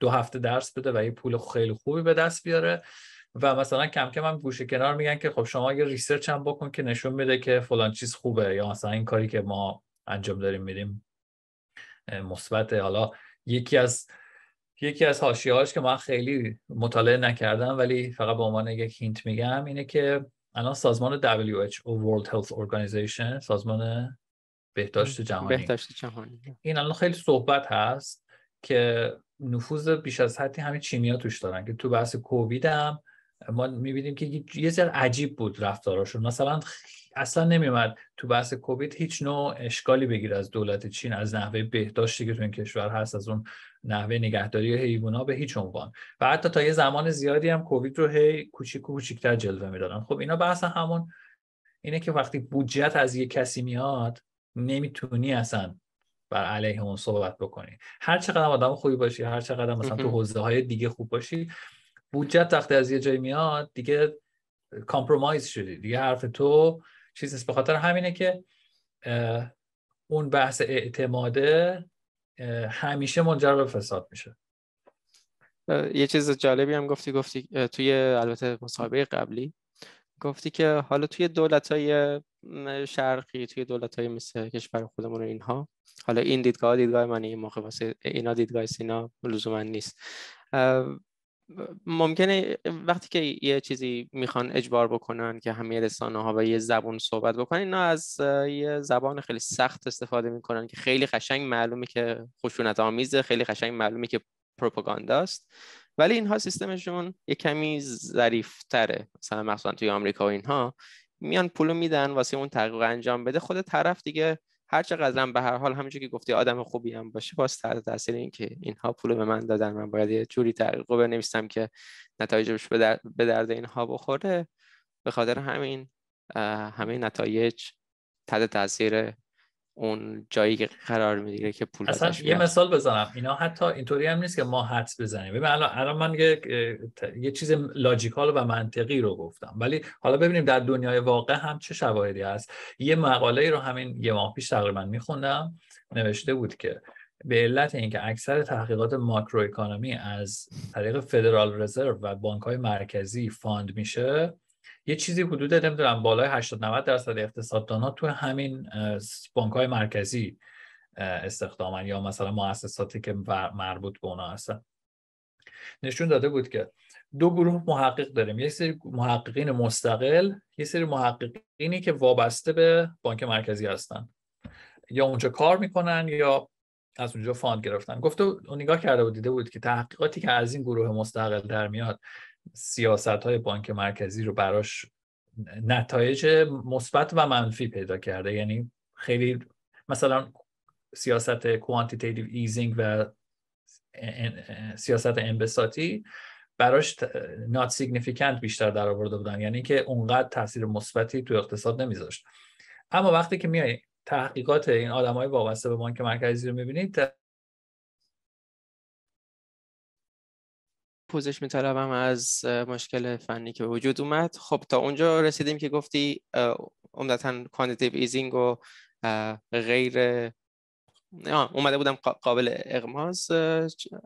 دو هفته درس بده و یه پول خیلی خوبی به دست بیاره و مثلا کم کم هم گوشه کنار میگن که خب شما یه ریسرچ هم بکن که نشون میده که فلان چیز خوبه یا مثلا این کاری که ما انجام داریم میدیم مثبت حالا یکی از یکی از حاشیه‌هاش که من خیلی مطالعه نکردم ولی فقط به عنوان یک هینت میگم اینه که الان سازمان WHO World Health Organization سازمان بهداشت جهانی بهداشت جهانی این الان خیلی صحبت هست که نفوذ بیش از حدی همین چینیا توش دارن که تو بحث کووید هم ما میبینیم که یه سر عجیب بود رفتاراشون مثلا اصلا نمیومد تو بحث کووید هیچ نوع اشکالی بگیر از دولت چین از نحوه بهداشتی که تو این کشور هست از اون نحوه نگهداری حیوانات به هیچ عنوان و حتی تا یه زمان زیادی هم کووید رو هی کوچیک و جلوه میدادن خب اینا بحث همون اینه که وقتی بودجت از یه کسی میاد نمیتونی اصلا بر علیه اون صحبت بکنی هر چقدر آدم خوبی باشی هر چقدر مثلا تو حوزه های دیگه خوب باشی بودجت وقتی از یه جایی میاد دیگه کامپرومایز شدی دیگه حرف تو چیز نیست به خاطر همینه که اون بحث اعتماده همیشه منجر به فساد میشه یه چیز جالبی هم گفتی گفتی توی البته مصاحبه قبلی گفتی که حالا توی دولت های شرقی توی دولت های مثل کشور خودمون و اینها حالا این دیدگاه دیدگاه من این موقع واسه اینا دیدگاه سینا لزوما نیست ممکنه وقتی که یه چیزی میخوان اجبار بکنن که همه رسانه ها و یه زبون صحبت بکنن اینا از یه زبان خیلی سخت استفاده میکنن که خیلی قشنگ معلومه که خشونت آمیزه خیلی قشنگ معلومه که پروپاگانداست ولی اینها سیستمشون یه کمی ظریفتره مثلا مخصوصا توی آمریکا و اینها میان پولو میدن واسه اون تحقیق انجام بده خود طرف دیگه هر به هر حال همونجور که گفتی آدم خوبی هم باشه باز تحت تاثیر این که اینها پول به من دادن من باید یه جوری تحقیق بنویسم که نتایجش به, به درد اینها بخوره به خاطر همین همه نتایج تحت تاثیر اون جایی که قرار میگیره که پول اصلا یه مثال بزنم اینا حتی اینطوری هم نیست که ما حدس بزنیم ببین الان الان من یه, چیز لاجیکال و منطقی رو گفتم ولی حالا ببینیم در دنیای واقع هم چه شواهدی هست یه مقاله رو همین یه ماه پیش تقریبا میخوندم نوشته بود که به علت اینکه اکثر تحقیقات ماکرو از طریق فدرال رزرو و بانک های مرکزی فاند میشه یه چیزی حدود نمیدونم بالای 80 90 درصد اقتصاددان تو همین بانک های مرکزی استخدامن یا مثلا مؤسساتی که مربوط به اونا هستن نشون داده بود که دو گروه محقق داریم یه سری محققین مستقل یه سری محققینی که وابسته به بانک مرکزی هستن یا اونجا کار میکنن یا از اونجا فاند گرفتن گفته اون نگاه کرده بود دیده بود که تحقیقاتی که از این گروه مستقل در میاد سیاست های بانک مرکزی رو براش نتایج مثبت و منفی پیدا کرده یعنی خیلی مثلا سیاست کوانتیتیتیو ایزینگ و سیاست انبساطی براش نات سیگنیفیکانت بیشتر در آورده بودن یعنی که اونقدر تاثیر مثبتی تو اقتصاد نمیذاشت اما وقتی که میای تحقیقات این آدمای وابسته به بانک مرکزی رو میبینید پوزش میطلبم از مشکل فنی که به وجود اومد خب تا اونجا رسیدیم که گفتی عمدتا کوانتیتیو ایزینگ و غیر اومده بودم قابل اغماز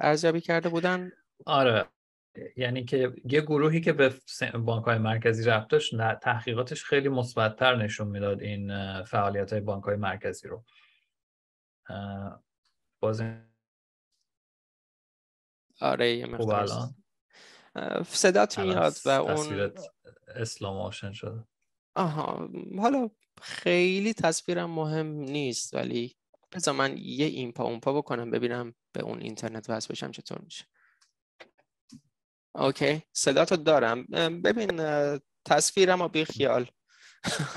ارزیابی کرده بودن آره یعنی که یه گروهی که به بانک های مرکزی رفت داشت تحقیقاتش خیلی مثبتتر نشون میداد این فعالیت های بانک های مرکزی رو باز آره یه خب مقدار صدات میاد و اون اسلام آشن شده آها حالا خیلی تصویرم مهم نیست ولی بذار من یه این پا اون پا بکنم ببینم به اون اینترنت وصل بشم چطور میشه اوکی صدا تو دارم ببین تصویرم رو بیخیال [laughs]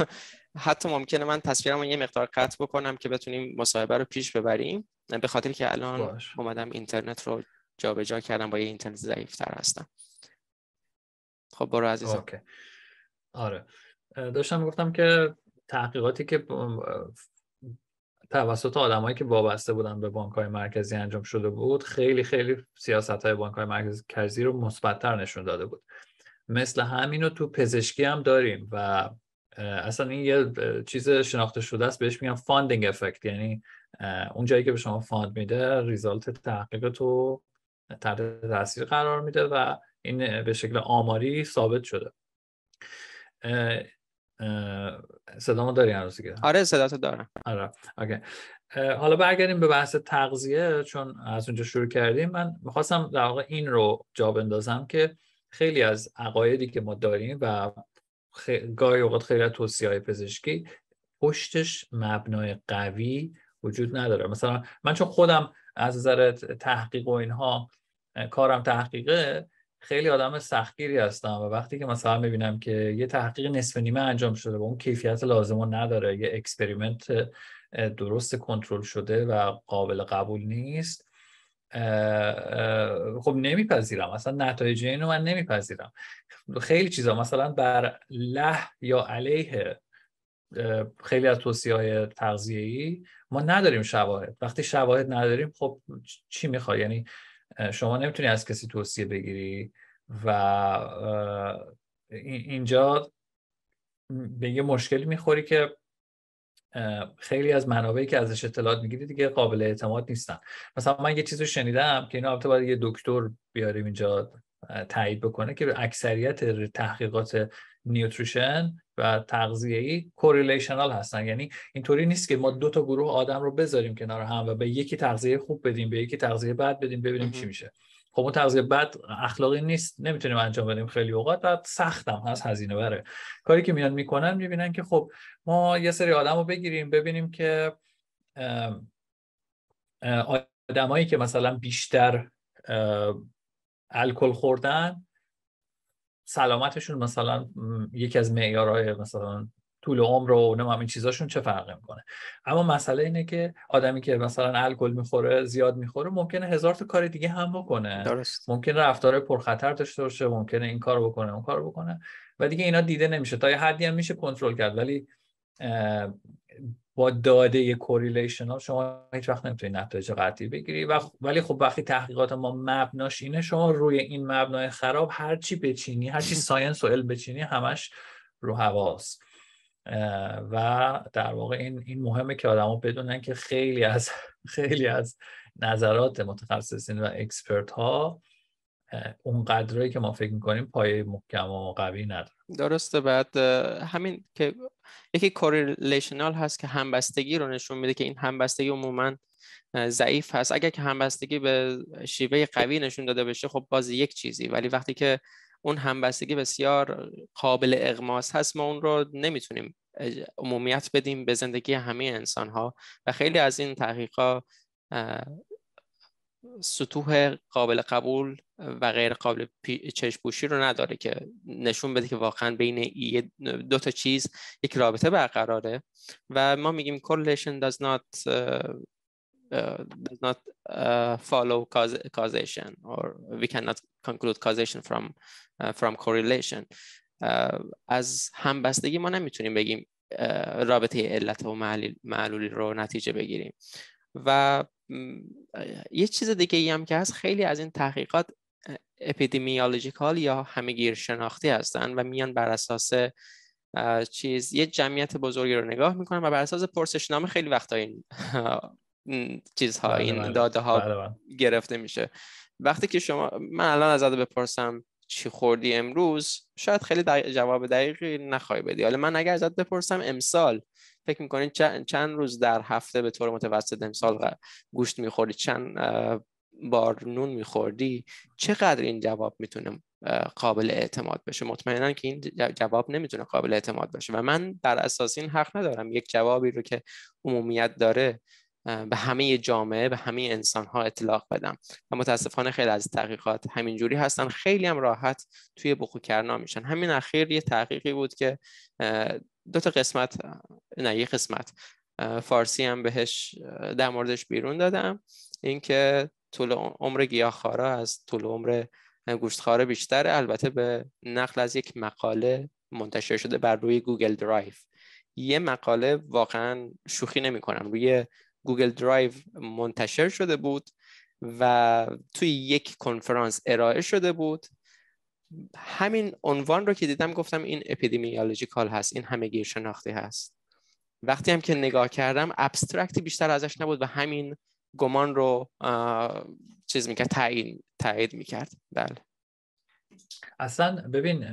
حتی ممکنه من تصویرم رو یه مقدار قطع بکنم که بتونیم مصاحبه رو پیش ببریم به خاطر که الان باش. اومدم اینترنت رو جابجا کردم با یه اینترنت تر هستم خب برو عزیزم آره داشتم گفتم که تحقیقاتی که توسط آدمایی که وابسته بودن به بانک های مرکزی انجام شده بود خیلی خیلی سیاست های بانک های مرکزی رو مثبتتر نشون داده بود مثل همین رو تو پزشکی هم داریم و اصلا این یه چیز شناخته شده است بهش میگن فاندینگ افکت یعنی اون جایی که به شما فاند میده ریزالت تحقیق تحت تاثیر قرار میده و این به شکل آماری ثابت شده ما داری هنوز دیگه آره صدا دارم آره اوکی حالا برگردیم به بحث تغذیه چون از اونجا شروع کردیم من میخواستم در واقع این رو جا بندازم که خیلی از عقایدی که ما داریم و گاهی اوقات خیلی از توصیه های پزشکی پشتش مبنای قوی وجود نداره مثلا من چون خودم از نظر تحقیق و اینها کارم تحقیقه خیلی آدم سختگیری هستم و وقتی که مثلا میبینم که یه تحقیق نصف نیمه انجام شده و اون کیفیت لازم نداره یه اکسپریمنت درست کنترل شده و قابل قبول نیست خب نمیپذیرم اصلا نتایج اینو من نمیپذیرم خیلی چیزا مثلا بر له یا علیه خیلی از توصیه های تغذیه ما نداریم شواهد وقتی شواهد نداریم خب چی میخوای یعنی شما نمیتونی از کسی توصیه بگیری و اینجا به یه مشکلی میخوری که خیلی از منابعی که ازش اطلاعات میگیری دیگه قابل اعتماد نیستن مثلا من یه چیزی شنیدم که اینا البته باید یه دکتر بیاریم اینجا تایید بکنه که اکثریت تحقیقات نیوتریشن و تغذیه ای کوریلیشنال هستن یعنی اینطوری نیست که ما دو تا گروه آدم رو بذاریم کنار هم و به یکی تغذیه خوب بدیم به یکی تغذیه بد بدیم ببینیم چی میشه خب اون تغذیه بد اخلاقی نیست نمیتونیم انجام بدیم خیلی اوقات و سختم هست هزینه بره کاری که میان میکنن میبینن که خب ما یه سری آدم رو بگیریم ببینیم که آدمایی که مثلا بیشتر الکل خوردن سلامتشون مثلا یکی از معیارهای مثلا طول عمر و نمیدونم این چیزاشون چه فرقی میکنه اما مسئله اینه که آدمی که مثلا الکل میخوره زیاد میخوره ممکنه هزار تا کار دیگه هم بکنه درست. ممکنه رفتار پرخطر داشته باشه ممکنه این کار بکنه اون کار بکنه و دیگه اینا دیده نمیشه تا یه حدی هم میشه کنترل کرد ولی با داده کوریلیشن ها شما هیچ وقت نمیتونی نتایج قطعی بگیری و ولی خب وقتی تحقیقات ما مبناش اینه شما روی این مبنای خراب هر چی بچینی هر چی ساینس و علم بچینی همش رو هواست و در واقع این این مهمه که آدما بدونن که خیلی از [laughs] خیلی از نظرات متخصصین و اکسپرت ها اون قدرایی که ما فکر میکنیم پایه محکم و قوی نداره درسته بعد همین که یکی کوریلیشنال هست که همبستگی رو نشون میده که این همبستگی عموما ضعیف هست اگر که همبستگی به شیوه قوی نشون داده بشه خب باز یک چیزی ولی وقتی که اون همبستگی بسیار قابل اغماس هست ما اون رو نمیتونیم عمومیت بدیم به زندگی همه انسان ها و خیلی از این تحقیقا سطوح قابل قبول و غیر قابل چشپوشی رو نداره که نشون بده که واقعا بین دو تا چیز یک رابطه برقراره و ما میگیم correlation does not uh, uh, does not uh, follow causation or we cannot conclude causation from from correlation از همبستگی ما نمیتونیم بگیم رابطه علت و معلولی رو نتیجه بگیریم و یه چیز دیگه ای هم که هست خیلی از این تحقیقات اپیدمیولوژیکال یا همگیر شناختی هستن و میان بر اساس چیز یه جمعیت بزرگی رو نگاه میکنن و بر اساس پرسشنامه خیلی وقتا این چیزها بله، این بله، داده ها بله، گرفته میشه وقتی که شما من الان ازت بپرسم چی خوردی امروز شاید خیلی جواب دقیقی نخواهی بدی حالا من اگر ازت بپرسم امسال فکر کنید چند روز در هفته به طور متوسط امسال گوشت میخوردی چند بار نون میخوردی چقدر این جواب میتونه قابل اعتماد بشه مطمئنا که این جواب نمیتونه قابل اعتماد باشه و من در اساس این حق ندارم یک جوابی رو که عمومیت داره به همه جامعه به همه انسان ها اطلاق بدم و متاسفانه خیلی از تحقیقات جوری هستن خیلی هم راحت توی بخوکرنا میشن همین اخیر یه تحقیقی بود که دو تا قسمت نه یه قسمت فارسی هم بهش در موردش بیرون دادم اینکه طول عمر گیاهخوارا از طول عمر گوشتخوارا بیشتره البته به نقل از یک مقاله منتشر شده بر روی گوگل درایو یه مقاله واقعا شوخی نمی روی گوگل درایو منتشر شده بود و توی یک کنفرانس ارائه شده بود همین عنوان رو که دیدم گفتم این اپیدمیولوژیکال هست این همه شناختی هست وقتی هم که نگاه کردم ابسترکتی بیشتر ازش نبود و همین گمان رو چیز میکرد تعیین تایید میکرد بله اصلا ببین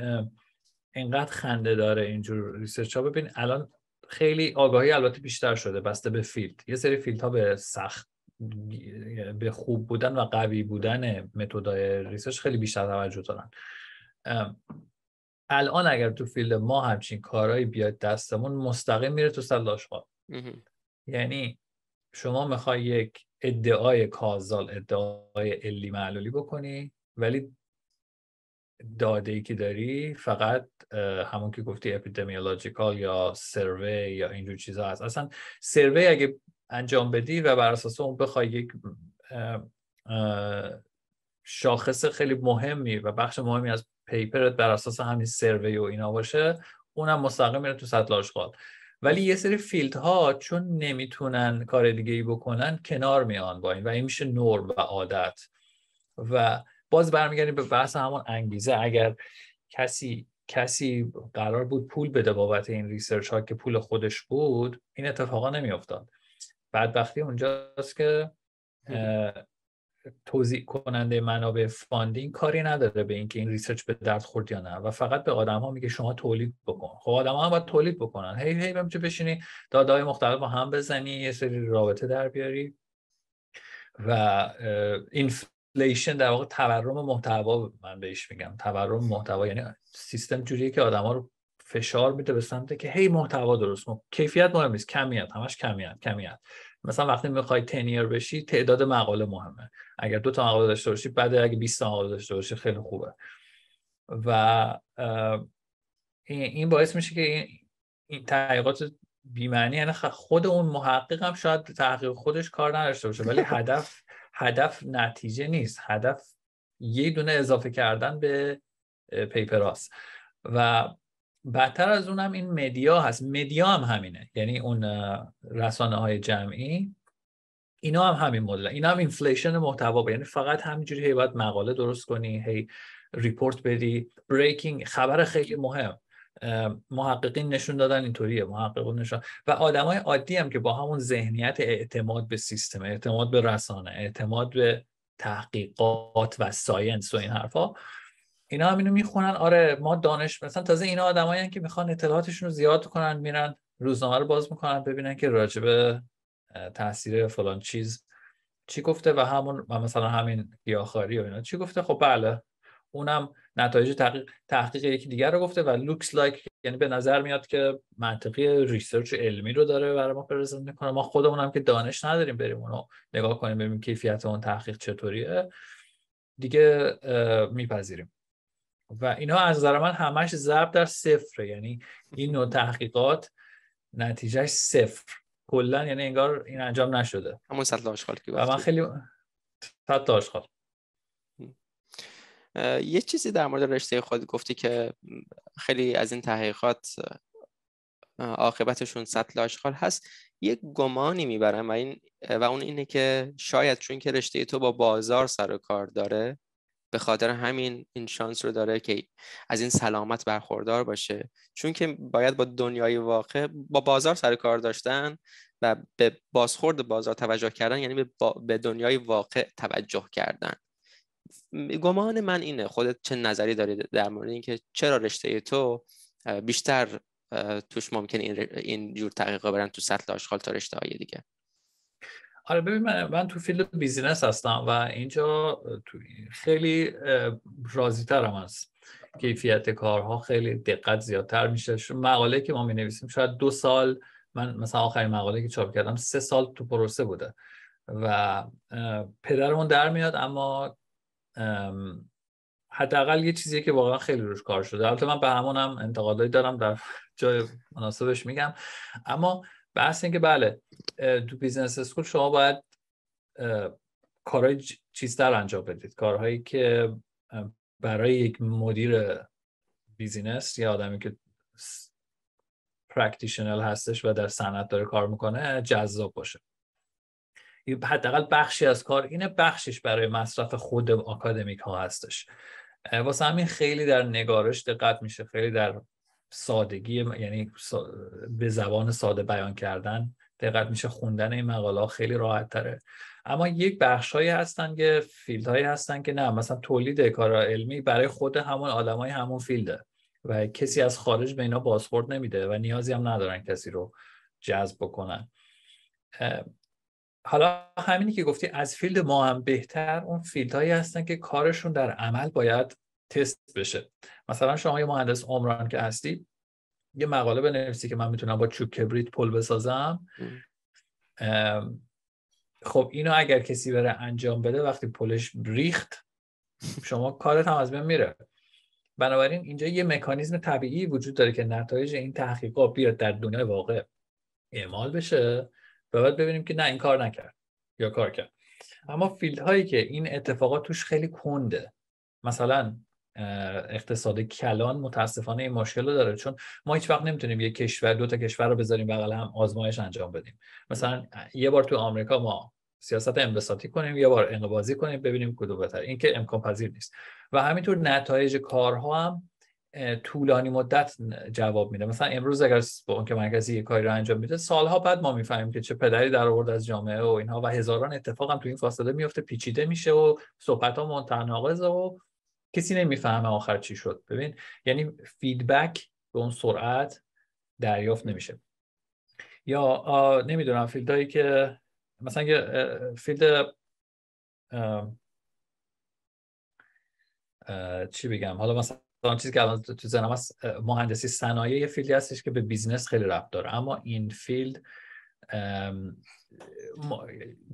اینقدر خنده داره اینجور ریسرچ ها ببین الان خیلی آگاهی البته بیشتر شده بسته به فیلد یه سری فیلد ها به سخت به خوب بودن و قوی بودن متدای ریسرچ خیلی بیشتر توجه دارن الان اگر تو فیلد ما همچین کارهایی بیاد دستمون مستقیم میره تو سلاشقا یعنی شما میخوای یک ادعای کازال ادعای علی معلولی بکنی ولی داده ای که داری فقط همون که گفتی اپیدمیولوژیکال یا سروی یا اینجور چیزها هست اصلا سروی اگه انجام بدی و بر اساس اون بخوای یک شاخص خیلی مهمی و بخش مهمی از پیپرت بر اساس همین سروی و اینا باشه اونم مستقیم میره تو سطل آشغال ولی یه سری فیلد ها چون نمیتونن کار دیگه ای بکنن کنار میان با این و این میشه نور و عادت و باز برمیگردیم به بحث همون انگیزه اگر کسی کسی قرار بود پول بده بابت این ریسرچ ها که پول خودش بود این اتفاقا نمیافتاد بدبختی اونجاست که توضیح کننده منابع فاندینگ کاری نداره به اینکه این ریسرچ به درد خورد یا نه و فقط به آدم ها میگه شما تولید بکن خب آدم ها هم باید تولید بکنن هی هی چه بشینی دادای مختلف با هم بزنی یه سری رابطه در بیاری و اینفلیشن در واقع تورم محتوا من بهش میگم تورم محتوا یعنی سیستم جوریه که آدما رو فشار میده به سمت که هی محتوا درست کیفیت مهم نیست کمیت همش کمیت کمیت مثلا وقتی میخوای تنیر بشی تعداد مقاله مهمه اگر دو تا مقاله داشته باشی بعد اگه 20 تا مقاله داشته باشی خیلی خوبه و این باعث میشه که این تحقیقات بیمعنی یعنی خود اون محقق هم شاید تحقیق خودش کار نداشته باشه ولی هدف هدف نتیجه نیست هدف یه دونه اضافه کردن به پیپراس و بدتر از اونم این مدیا هست مدیا هم همینه یعنی اون رسانه های جمعی اینا هم همین مدل اینا هم اینفلیشن محتوا یعنی فقط همینجوری هی باید مقاله درست کنی هی ریپورت بدی بریکینگ خبر خیلی مهم محققین نشون دادن اینطوریه محققون نشون و آدمای عادی هم که با همون ذهنیت اعتماد به سیستم اعتماد به رسانه اعتماد به تحقیقات و ساینس و این حرفها اینا هم اینو میخونن آره ما دانش مثلا تازه اینا آدمایی که میخوان اطلاعاتشون رو زیاد کنن میرن روزنامه رو باز میکنن ببینن که راجبه تاثیر فلان چیز چی گفته و همون و مثلا همین گیاخاری و اینا چی گفته خب بله اونم نتایج تحقیق تحقیق یکی دیگر رو گفته و لوکس لایک یعنی به نظر میاد که منطقی ریسرچ علمی رو داره برای ما پرزنت میکنه ما خودمون هم که دانش نداریم بریم اونو نگاه کنیم ببینیم کیفیت اون تحقیق چطوریه دیگه میپذیریم و اینها از نظر من همش ضرب در صفره یعنی این نوع تحقیقات نتیجهش صفر کلا یعنی انگار این انجام نشده همون سطل آشغال که من خیلی سطل آشغال یه چیزی در مورد رشته خود گفتی که خیلی از این تحقیقات عاقبتشون سطل آشغال هست یک گمانی میبرم و, این و اون اینه که شاید چون که رشته تو با بازار سر و کار داره به خاطر همین این شانس رو داره که از این سلامت برخوردار باشه چون که باید با دنیای واقع با بازار سر کار داشتن و به بازخورد بازار توجه کردن یعنی به, دنیای واقع توجه کردن گمان من اینه خودت چه نظری داری در مورد اینکه چرا رشته تو بیشتر توش ممکن این, این جور تحقیقا برن تو سطل آشخال تا رشته های دیگه آره ببین من, من تو فیلد بیزینس هستم و اینجا تو خیلی راضی ترم از کیفیت کارها خیلی دقت زیادتر میشه مقاله که ما می نویسیم شاید دو سال من مثلا آخرین مقاله که چاپ کردم سه سال تو پروسه بوده و پدرمون در میاد اما حداقل یه چیزی که واقعا خیلی روش کار شده البته من به همون هم انتقادایی دارم در جای مناسبش میگم اما بحث اینکه بله تو بیزنس اسکول شما باید کارهای چیزتر انجام بدید کارهایی که برای یک مدیر بیزینس یا آدمی که پرکتیشنل هستش و در صنعت داره کار میکنه جذاب باشه حداقل بخشی از کار اینه بخشش برای مصرف خود آکادمیک ها هستش واسه همین خیلی در نگارش دقت میشه خیلی در سادگی یعنی به زبان ساده بیان کردن دقت میشه خوندن این مقاله خیلی راحت تره اما یک بخش هایی هستن که فیلد هایی هستن که نه مثلا تولید کارا علمی برای خود همون های همون فیلده و کسی از خارج به اینا بازخورد نمیده و نیازی هم ندارن کسی رو جذب بکنن حالا همینی که گفتی از فیلد ما هم بهتر اون فیلد هایی هستن که کارشون در عمل باید تست بشه مثلا شما یه مهندس عمران که هستی یه مقاله بنویسی که من میتونم با چوب کبریت پل بسازم خب اینو اگر کسی بره انجام بده وقتی پلش ریخت شما کارت هم از بین میره بنابراین اینجا یه مکانیزم طبیعی وجود داره که نتایج این تحقیقات بیاد در دنیای واقع اعمال بشه و بعد ببینیم که نه این کار نکرد یا کار کرد اما فیلد هایی که این اتفاقات توش خیلی کنده مثلا اقتصاد کلان متاسفانه این مشکل رو داره چون ما هیچ وقت نمیتونیم یک کشور دو تا کشور رو بذاریم بغل هم آزمایش انجام بدیم مثلا یه بار تو آمریکا ما سیاست انبساطی کنیم یه بار انقباضی کنیم ببینیم کدوم بهتر این که امکان پذیر نیست و همینطور نتایج کارها هم طولانی مدت جواب میده مثلا امروز اگر که مرکزی یه کاری رو انجام میده سالها بعد ما میفهمیم که چه پدری در آورد از جامعه و اینها و هزاران اتفاق هم تو این فاصله میفته پیچیده میشه و صحبت ها و کسی نمیفهمه آخر چی شد ببین یعنی فیدبک به اون سرعت دریافت نمیشه یا نمیدونم هایی که مثلا فیلد چی بگم حالا مثلا چیزی که تو زنم هست مهندسی صنایع یه فیلدی هستش که به بیزنس خیلی ربط داره اما این فیلد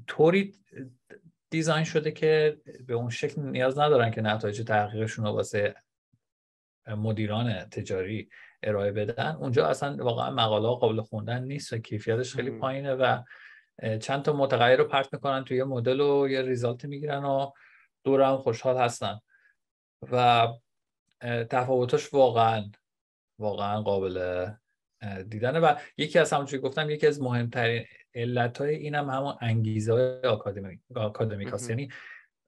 طوری دیزاین شده که به اون شکل نیاز ندارن که نتایج تحقیقشون رو واسه مدیران تجاری ارائه بدن اونجا اصلا واقعا مقاله قابل خوندن نیست و کیفیتش خیلی پایینه و چند تا متغیر رو پرت میکنن توی یه مدل و یه ریزالت میگیرن و هم خوشحال هستن و تفاوتش واقعا واقعا قابل دیدنه و یکی از همونجوری گفتم یکی از مهمترین علت های این هم همون انگیزه های آکادمیک, آکادمیک هست یعنی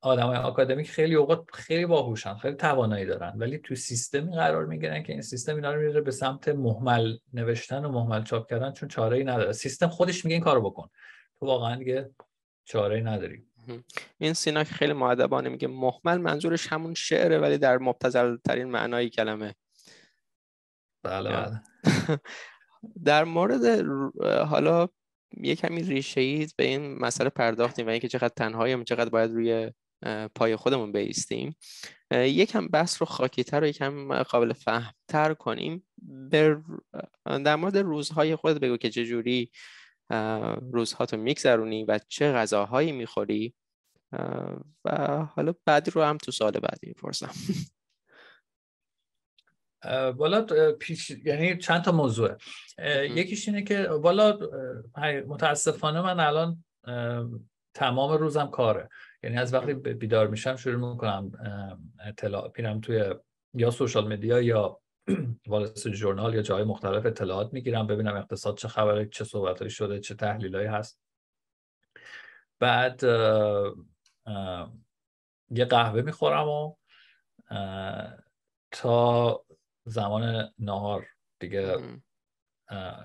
آدم های آکادمیک خیلی اوقات خیلی باهوشن خیلی توانایی دارن ولی تو سیستمی قرار میگیرن که این سیستم اینا رو میره به سمت محمل نوشتن و محمل چاپ کردن چون چاره ای نداره سیستم خودش میگه این کارو بکن تو واقعا دیگه چاره ای نداری این سینا خیلی معدبانه میگه محمل منظورش همون شعره ولی در مبتزل ترین معنای کلمه بله بله [laughs] در مورد حالا یه کمی ریشه ای به این مسئله پرداختیم و اینکه چقدر تنهاییم چقدر باید روی پای خودمون بیستیم یکم بحث رو خاکیتر و یکم قابل فهمتر کنیم در, در مورد روزهای خود بگو که چجوری روزهاتو میگذرونی و چه غذاهایی میخوری و حالا بعد رو هم تو سال بعدی میپرسم [laughs] والا پیش یعنی چند تا موضوع یکیش اینه که والا متاسفانه من الان تمام روزم کاره یعنی از وقتی بیدار میشم شروع میکنم اطلاع پیرم توی یا سوشال مدیا یا [clears throat] والس جورنال یا جای مختلف اطلاعات میگیرم ببینم اقتصاد چه خبره چه صحبتهایی شده چه تحلیلایی هست بعد یه قهوه میخورم و تا زمان نهار دیگه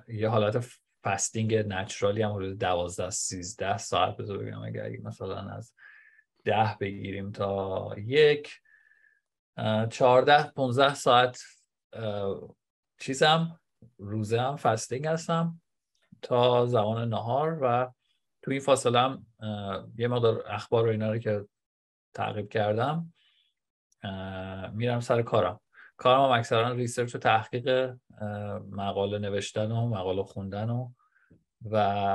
یه حالت فستینگ نچرالی هم حدود دوازده سیزده ساعت بذار بگم اگر مثلا از ده بگیریم تا یک چهارده 15 ساعت چیزم روزه هم فستینگ هستم تا زمان نهار و تو این فاصله هم یه مقدار اخبار و اینا رو که تعقیب کردم میرم سر کارم کارم هم اکثرا ریسرچ و تحقیق مقاله نوشتن و مقاله خوندن و و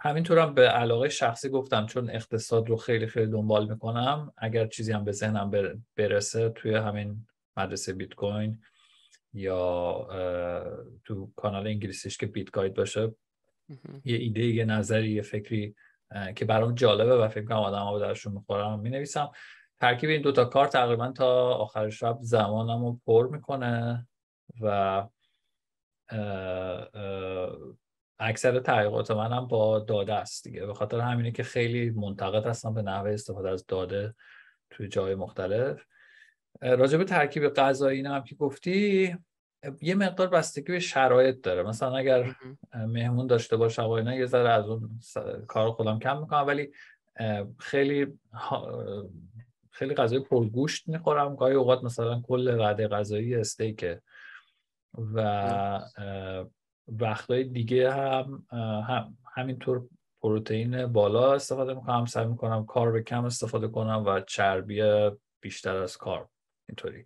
همینطورم به علاقه شخصی گفتم چون اقتصاد رو خیلی خیلی دنبال میکنم اگر چیزی هم به ذهنم برسه توی همین مدرسه بیت کوین یا تو کانال انگلیسیش که بیت گاید باشه یه ایده یه نظری یه فکری که برام جالبه و فکر کنم آدم‌ها به درشون می‌خورم می ترکیب این دوتا کار تقریبا تا آخر شب زمانم رو پر میکنه و اکثر تحقیقات منم با داده است دیگه به خاطر همینه که خیلی منتقد هستم به نحوه استفاده از داده توی جای مختلف راجع به ترکیب غذایی هم که گفتی یه مقدار بستگی به شرایط داره مثلا اگر مهمون داشته باشه و اینا یه ذره از اون کار خودم کم میکنم ولی خیلی خیلی غذای پرگوشت میخورم گاهی اوقات مثلا کل رده غذایی استیک و وقتهای دیگه هم, هم همینطور پروتئین بالا استفاده میکنم سعی میکنم به کم استفاده کنم و چربی بیشتر از کار اینطوری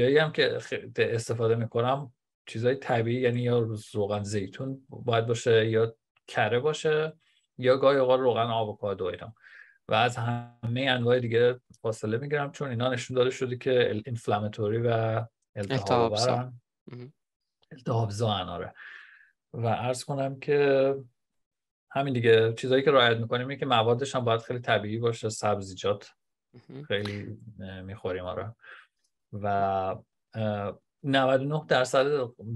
هایی هم که استفاده میکنم چیزای طبیعی یعنی یا روغن زیتون باید باشه یا کره باشه یا گاهی اوقات روغن آووکادو اینا و از همه انواع دیگه فاصله میگیرم چون اینا نشون داده شده که انفلاماتوری و التهابزا التهابزا آره و عرض کنم که همین دیگه چیزایی که رعایت میکنیم اینه که موادش هم باید خیلی طبیعی باشه سبزیجات خیلی میخوریم آره و 99 درصد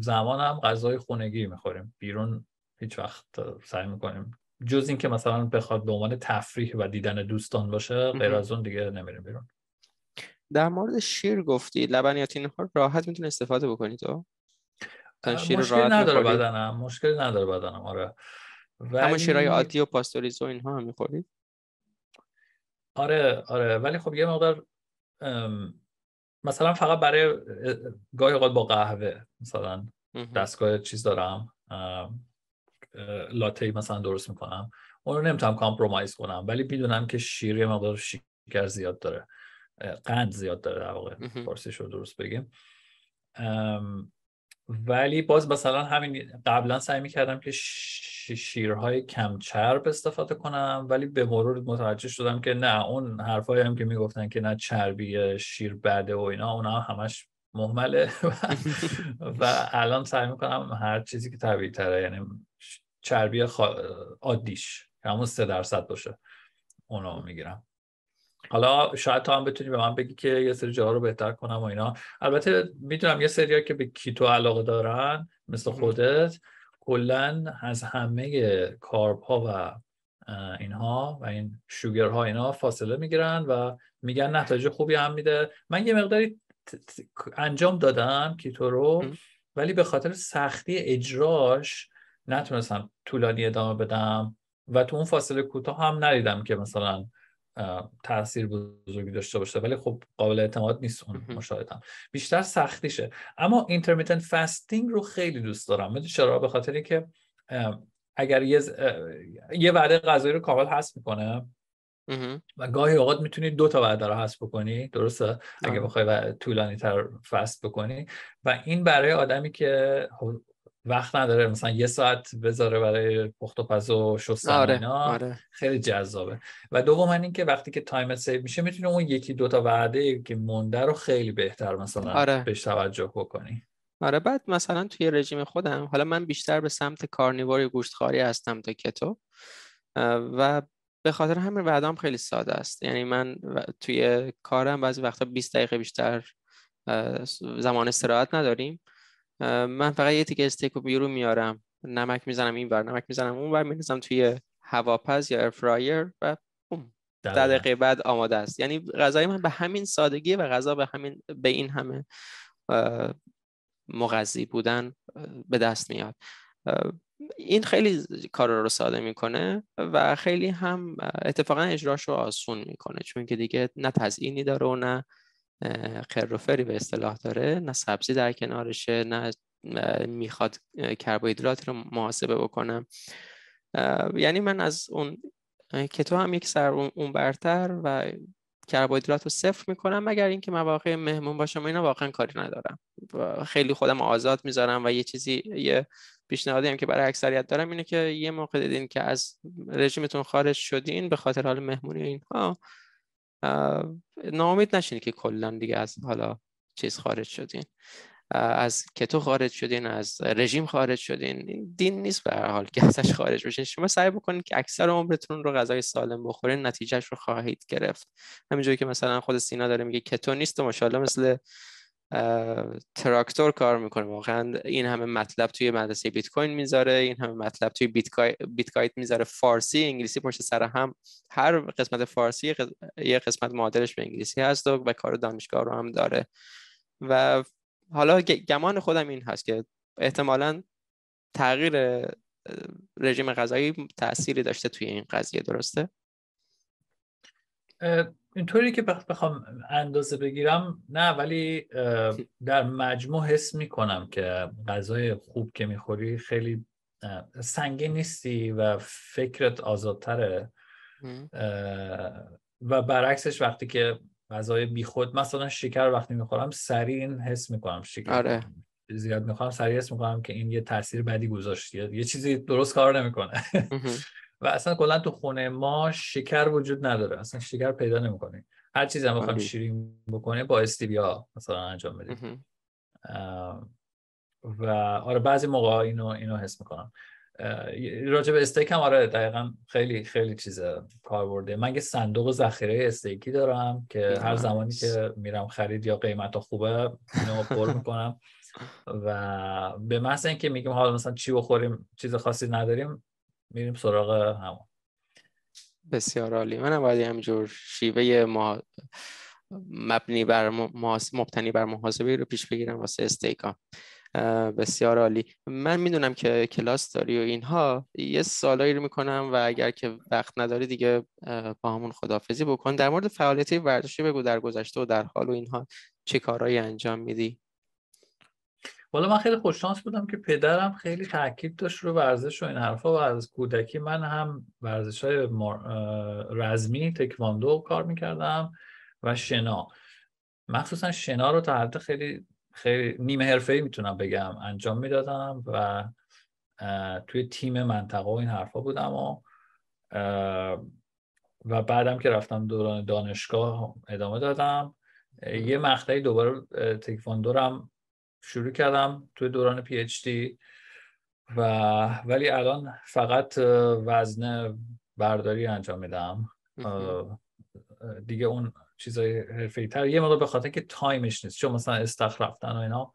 زمان هم غذای خونگی میخوریم بیرون هیچ وقت سعی میکنیم جز اینکه مثلا بخواد به عنوان تفریح و دیدن دوستان باشه غیر از اون دیگه نمیریم بیرون در مورد شیر گفتی لبنیات اینها راحت میتونه استفاده بکنید تو شیر مشکل راحت نداره بدنم مشکل نداره بدنم آره ولی... همون شیرهای عادی و پاستوریزو اینها هم میخوری آره آره ولی خب یه مقدار مثلا فقط برای گاهی اوقات با قهوه مثلا دستگاه چیز دارم لاته مثلا درست میکنم اون رو نمیتونم کامپرومایز کنم ولی میدونم که شیر یه مقدار شکر زیاد داره قند زیاد داره در واقع رو درست بگیم ولی باز مثلا همین قبلا سعی میکردم که شیرهای کم چرب استفاده کنم ولی به مرور متوجه شدم که نه اون حرفایی هم که میگفتن که نه چربی شیر بده و اینا اونها همش محمله [laughs] و, [laughs] و الان سعی میکنم هر چیزی که طبیعی یعنی چربی خوا... عادیش همون سه درصد باشه اونا میگیرم حالا شاید تا هم بتونی به من بگی که یه سری جاها رو بهتر کنم و اینا البته میدونم یه سری ها که به کیتو علاقه دارن مثل خودت کلا از همه کارب ها و اینها و این شوگر ها اینا فاصله میگیرن و میگن نتایج خوبی هم میده من یه مقداری انجام دادم کیتو رو ولی به خاطر سختی اجراش نتونستم طولانی ادامه بدم و تو اون فاصله کوتاه هم ندیدم که مثلا تاثیر بزرگی داشته باشه ولی خب قابل اعتماد نیست اون مشاهدم بیشتر سختیشه اما اینترمیتنت فستینگ رو خیلی دوست دارم چرا به خاطر که اگر یه یه وعده غذایی رو کامل حذف میکنه و گاهی اوقات میتونی دو تا وعده رو حذف بکنی درسته اگه آره. بخوای طولانی تر فست بکنی و این برای آدمی که خب وقت نداره مثلا یه ساعت بذاره برای پخت و پز و شستن آره، اینا آره. خیلی جذابه و دوم این که وقتی که تایم سیو میشه میتونی اون یکی دوتا تا وعده که مونده رو خیلی بهتر مثلا آره. بهش توجه بکنی آره بعد مثلا توی رژیم خودم حالا من بیشتر به سمت کارنیوار گوشتخاری هستم تا کتو و به خاطر همین وعدام خیلی ساده است یعنی من توی کارم بعضی وقتا 20 دقیقه بیشتر زمان استراحت نداریم من فقط یه تیکه استیک رو بیرون میارم نمک میزنم این بر نمک میزنم اون بر توی هواپز یا فرایر و در دقیقه بعد آماده است یعنی غذای من به همین سادگی و غذا به همین به این همه مغذی بودن به دست میاد این خیلی کار رو ساده میکنه و خیلی هم اتفاقا اجراش رو آسون میکنه چون که دیگه نه تزئینی داره و نه خروفری به اصطلاح داره نه سبزی در کنارشه نه میخواد کربوهیدرات رو محاسبه بکنم یعنی من از اون کتو هم یک سر اون برتر و کربوهیدرات رو صفر میکنم مگر اینکه مواقع مهمون باشم اینا واقعا کاری ندارم خیلی خودم آزاد میذارم و یه چیزی یه پیشنهادی هم که برای اکثریت دارم اینه که یه موقع دیدین که از رژیمتون خارج شدین به خاطر حال مهمونی اینها ناامید نشین که کلا دیگه از حالا چیز خارج شدین از کتو خارج شدین از رژیم خارج شدین این دین نیست به هر حال که ازش خارج بشین شما سعی بکنید که اکثر عمرتون رو غذای سالم بخورین نتیجهش رو خواهید گرفت همینجوری که مثلا خود سینا داره میگه کتو نیست و ماشاءالله مثل تراکتور کار میکنه واقعا این همه مطلب توی مدرسه بیت کوین میذاره این همه مطلب توی بیت کوین میذاره فارسی انگلیسی پشت سر هم هر قسمت فارسی یه قسمت معادلش به انگلیسی هست و, و کار دانشگاه رو هم داره و حالا گمان خودم این هست که احتمالا تغییر رژیم غذایی تأثیری داشته توی این قضیه درسته طوری که بخوام اندازه بگیرم نه ولی در مجموع حس میکنم که غذای خوب که میخوری خیلی سنگین نیستی و فکرت آزادتره و برعکسش وقتی که غذای بیخود مثلا شکر وقتی میخورم سریع این حس میکنم شکر آره. زیاد میخوام سریع حس میکنم که این یه تاثیر بدی گذاشت یه چیزی درست کار نمیکنه [laughs] و اصلا کلا تو خونه ما شکر وجود نداره اصلا شکر پیدا نمیکنه هر چیزی هم بخوام شیرین بکنه با استیویا مثلا انجام بدیم و آره بعضی موقع اینو اینو حس میکنم راجع به استیک هم آره دقیقا خیلی خیلی چیز کاربرده من یه صندوق ذخیره استیکی دارم که هر زمانی که میرم خرید یا قیمت خوبه اینو پر میکنم و به محض اینکه میگیم حالا مثلا چی بخوریم چیز خاصی نداریم میریم سراغ همون بسیار عالی من هم باید همینجور شیوه ما... مبنی بر مبتنی بر محاسبه رو پیش بگیرم واسه استیکام بسیار عالی من میدونم که کلاس داری و اینها یه سالایی رو میکنم و اگر که وقت نداری دیگه با همون خدافزی بکن در مورد فعالیت ورزشی بگو در گذشته و در حال و اینها چه کارهایی انجام میدی والا من خیلی خوششانس بودم که پدرم خیلی تاکید داشت رو ورزش و این حرفا و از کودکی من هم ورزش های رزمی تکواندو کار میکردم و شنا مخصوصا شنا رو تا حد خیلی خیلی نیمه حرفه میتونم بگم انجام میدادم و توی تیم منطقه و این حرفا بودم و و بعدم که رفتم دوران دانشگاه ادامه دادم یه مقطعی دوباره تکواندو هم شروع کردم توی دوران پی اچ دی و ولی الان فقط وزن برداری انجام میدم دیگه اون چیزای حرفه‌ای تر یه موقع به خاطر که تایمش نیست چون مثلا استخر رفتن و اینا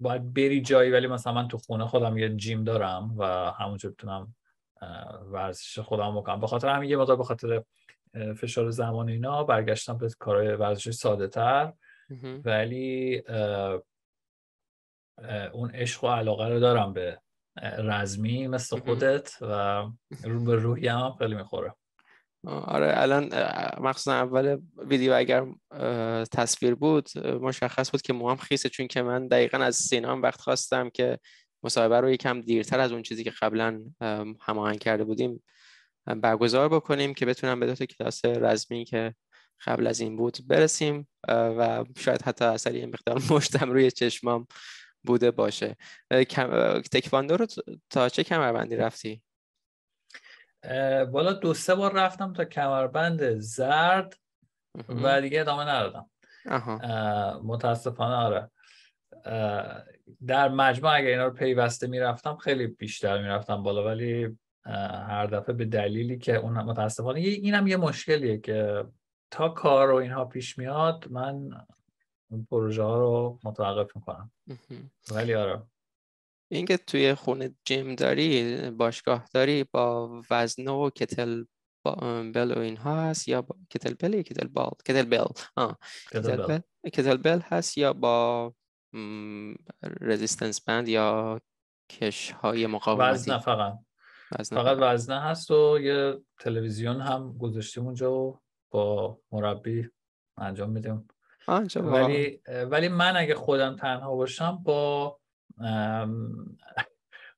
باید بری جایی ولی مثلا من تو خونه خودم یه جیم دارم و همونجا بتونم ورزش خودم بکنم به خاطر همین یه مقدار به خاطر فشار زمان اینا برگشتم به کارهای ورزش ساده تر ولی اون عشق و علاقه رو دارم به رزمی مثل خودت و رو به روحی هم خیلی میخوره آره الان مخصوصا اول ویدیو اگر تصویر بود مشخص بود که موام خیسه چون که من دقیقا از سینام وقت خواستم که مصاحبه رو یکم دیرتر از اون چیزی که قبلا هماهنگ کرده بودیم برگزار بکنیم که بتونم به دو کلاس رزمی که قبل از این بود برسیم و شاید حتی اثری مقدار مشتم روی چشمام بوده باشه تکواندو رو تا چه کمربندی رفتی؟ بالا دو سه بار رفتم تا کمربند زرد و دیگه ادامه ندادم متاسفانه آره در مجموع اگر اینا رو پیوسته میرفتم خیلی بیشتر میرفتم بالا ولی هر دفعه به دلیلی که اون متاسفانه اینم یه مشکلیه که تا کار و اینها پیش میاد من پروژه ها رو متوقف میکنم ولی آره اینکه توی خونه جیم داری باشگاه داری با وزنه و کتل بل و اینها هست یا با... کتل بل یا کتل بال کتل بل کتل بل. کتل بل هست یا با رزیستنس بند یا کش های مقاومتی وزنه فقط وزنه فقط وزنه هست و یه تلویزیون هم گذاشتیم اونجا و با مربی انجام میدیم ولی ولی من اگه خودم تنها باشم با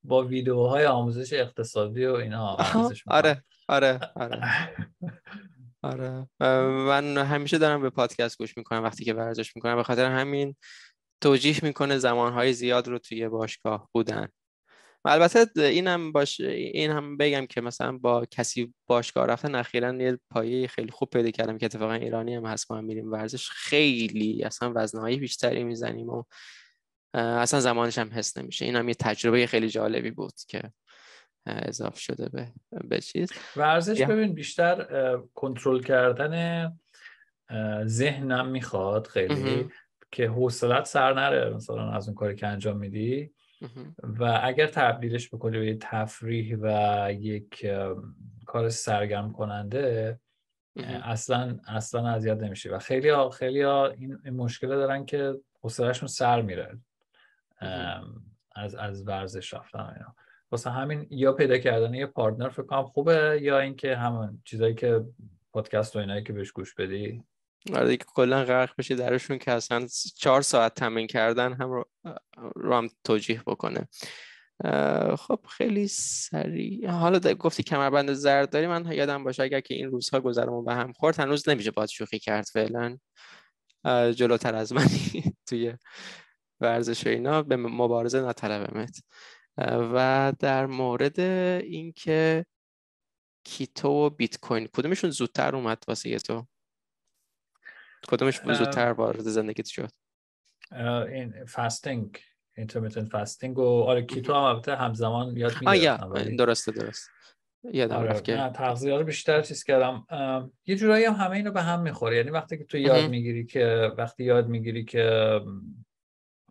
با ویدیوهای آموزش اقتصادی و اینا آموزش آره آره آره [laughs] آره من همیشه دارم به پادکست گوش میکنم وقتی که ورزش میکنم به خاطر همین توجیح میکنه زمانهای زیاد رو توی باشگاه بودن البته اینم باش این هم بگم که مثلا با کسی باشگاه رفتن اخیرا یه پایه خیلی خوب پیدا کردم که اتفاقا ایرانی هم هست ما هم میریم ورزش خیلی اصلا وزنهایی بیشتری میزنیم و اصلا زمانش هم حس نمیشه این هم یه تجربه خیلی جالبی بود که اضاف شده به, به چیز ورزش ببین بیشتر کنترل کردن ذهنم میخواد خیلی که حوصلت سر نره مثلا از اون کاری که انجام میدی و اگر تبدیلش بکنی به تفریح و یک کار سرگرم کننده اصلا اصلا اذیت نمیشه و خیلی ها خیلی این, مشکله دارن که حوصلهشون سر میره از از ورزش رفتن اینا واسه همین یا پیدا کردن یه پارتنر فکر کنم خوبه یا اینکه همون چیزایی که پادکست و اینایی که بهش گوش بدی آره دیگه کلا غرق بشه درشون که اصلا چهار ساعت تمرین کردن هم رو, رو هم توجیه بکنه خب خیلی سریع حالا گفتی کمربند زرد داری من یادم باشه اگر که این روزها گذرمون به هم خورد هنوز نمیشه باید شوخی کرد فعلا جلوتر از منی [laughs] توی ورزش اینا به مبارزه نطلبمت و در مورد اینکه کیتو و بیت کوین کدومشون زودتر اومد واسه تو کدومش زودتر وارد زندگیت شد این فاستینگ اینترمیتنت فاستینگ و آره کیتو هم البته همزمان یاد این درسته درست یادم آره، که تغذیه رو بیشتر چیز کردم یه جورایی هم همه اینو به هم میخوره یعنی وقتی که تو یاد میگیری که وقتی یاد میگیری که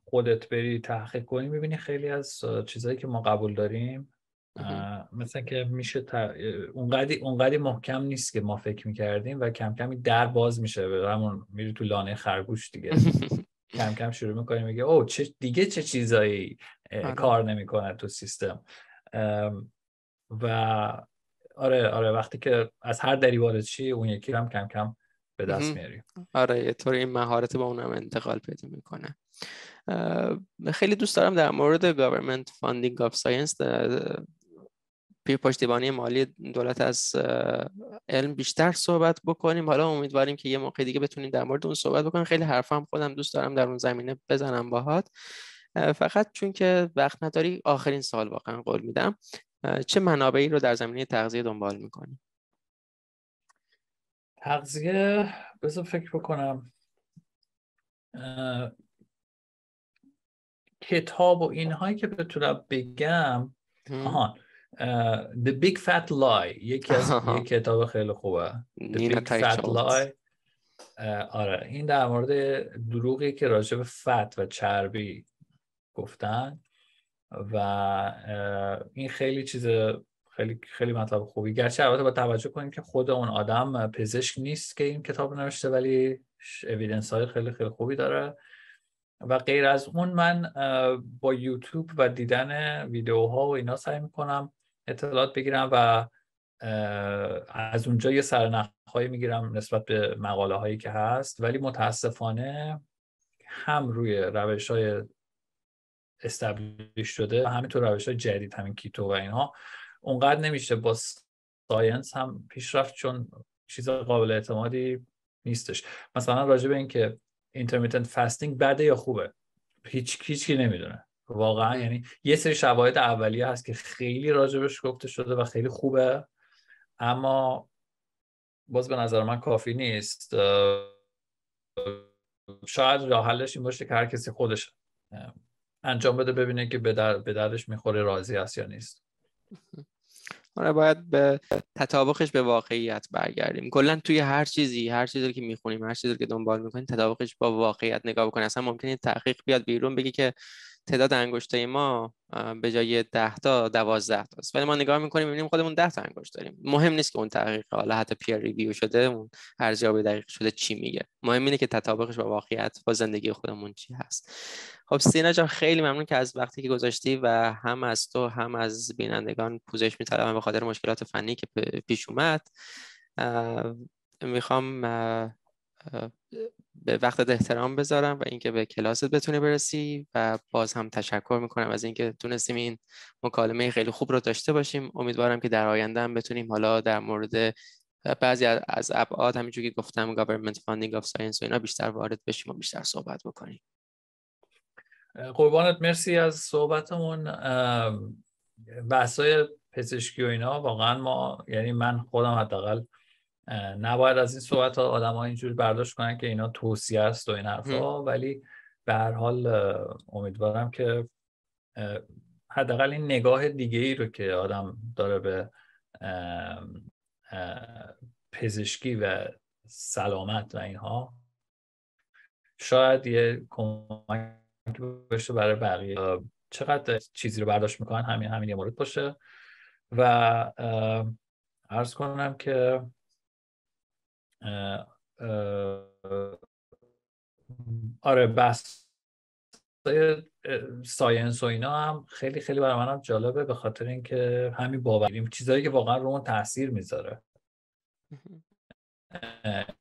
خودت بری تحقیق کنی میبینی خیلی از چیزهایی که ما قبول داریم مثلا که میشه تا... اونقدی اونقدی محکم نیست که ما فکر میکردیم و کم کمی در باز میشه به همون میری تو لانه خرگوش دیگه کم کم شروع میکنیم میگه او چه دیگه چه چیزایی آره. کار نمیکنه تو سیستم و آره آره وقتی که از هر دری وارد چی اون یکی هم کم کم به دست میاریم آره یه طور این مهارت با اونم انتقال پیدا میکنه خیلی دوست دارم در مورد government funding of science توی پشتیبانی مالی دولت از علم بیشتر صحبت بکنیم حالا امیدواریم که یه موقع دیگه بتونیم در مورد اون صحبت بکنیم خیلی هم خودم دوست دارم در اون زمینه بزنم باهات فقط چون که وقت نداری آخرین سال واقعا قول میدم چه منابعی رو در زمینه تغذیه دنبال میکنی تغذیه بذار فکر بکنم کتاب و اینهایی که بتونم بگم آه Uh, the Big Fat Lie یکی از [laughs] یک کتاب خیلی خوبه The Big Fat Lie uh, آره این در مورد دروغی که راجع به فت و چربی گفتن و uh, این خیلی چیز خیلی خیلی مطلب خوبی گرچه البته با توجه کنیم که خود اون آدم پزشک نیست که این کتاب نوشته ولی اویدنس های خیلی خیلی خوبی داره و غیر از اون من با یوتیوب و دیدن ویدیوها و اینا سعی میکنم اطلاعات بگیرم و از اونجا یه سرنخهایی میگیرم نسبت به مقاله هایی که هست ولی متاسفانه هم روی روش های استبلیش شده و همینطور روش های جدید همین کیتو و اینها اونقدر نمیشه با ساینس هم پیشرفت چون چیز قابل اعتمادی نیستش مثلا راجب به اینکه اینترمیتنت فستینگ بده یا خوبه هیچ کی نمیدونه واقعا یعنی یه سری شواهد اولیه هست که خیلی راجبش گفته شده و خیلی خوبه اما باز به نظر من کافی نیست شاید راه حلش این باشه که هر کسی خودش انجام بده ببینه که به, در، به درش میخوره راضی است یا نیست آره باید به تطابقش به واقعیت برگردیم کلا توی هر چیزی هر چیزی که میخونیم هر چیزی که دنبال میکنیم تطابقش با واقعیت نگاه بکنیم اصلا ممکنه تحقیق بیاد بیرون بگی که تعداد انگشتای ما به جای 10 تا 12 تا است ولی ما نگاه میکنیم میبینیم خودمون 10 تا انگشت داریم مهم نیست که اون تحقیق حالا حتی پیر ریویو شده اون ارزیابی دقیق شده چی میگه مهم اینه که تطابقش با واقعیت با زندگی خودمون چی هست خب سینا جان خیلی ممنون که از وقتی که گذاشتی و هم از تو هم از بینندگان پوزش میطلبم به خاطر مشکلات فنی که پیش اومد میخوام به وقتت احترام بذارم و اینکه به کلاست بتونی برسی و باز هم تشکر میکنم از اینکه تونستیم این مکالمه خیلی خوب رو داشته باشیم امیدوارم که در آینده هم بتونیم حالا در مورد بعضی از ابعاد همینجوری که گفتم گورنمنت Funding اف ساینس و اینا بیشتر وارد بشیم و بیشتر صحبت بکنیم قربانت مرسی از صحبتمون بحثای پزشکی و اینا واقعا ما یعنی من خودم حداقل نباید از این صحبت ها آدم ها اینجوری برداشت کنن که اینا توصیه است و این ها ولی به هر حال امیدوارم که حداقل این نگاه دیگه ای رو که آدم داره به پزشکی و سلامت و اینها شاید یه کمک باشه برای بقیه چقدر چیزی رو برداشت میکنن همین همین یه مورد باشه و ارز کنم که آره بس ساینس و اینا هم خیلی خیلی برای منم جالبه به خاطر اینکه همین باوریم چیزهایی که واقعا رو تاثیر میذاره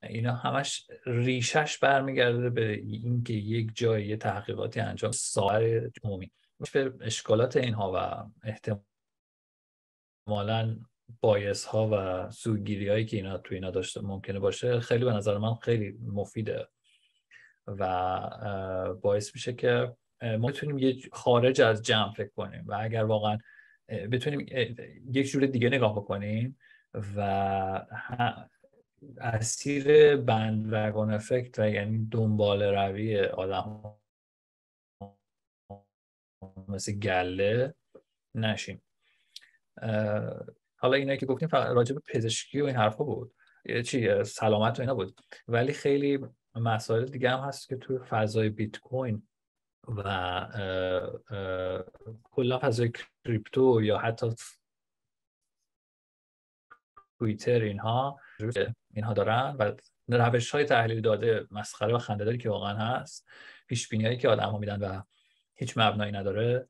اینا همش ریشش برمیگرده به اینکه یک جایی تحقیقاتی انجام سایر عمومی اشکالات اینها و احتمالا بایس ها و سوگیری هایی که اینا توی اینا داشته ممکنه باشه خیلی به نظر من خیلی مفیده و باعث میشه که ما بتونیم یه خارج از جمع فکر کنیم و اگر واقعا بتونیم یک جور دیگه نگاه بکنیم و اسیر بندوگان افکت و یعنی دنبال روی آدم مثل گله نشیم حالا اینایی که گفتیم فقط راجع به پزشکی و این حرفا بود چی سلامت و اینا بود ولی خیلی مسائل دیگه هم هست که تو فضای بیت کوین و کلا فضای کریپتو یا حتی تویتر اینها اینها دارن و روش های تحلیل داده مسخره و خندداری که واقعا هست پیش هایی که آدم ها میدن و هیچ مبنایی نداره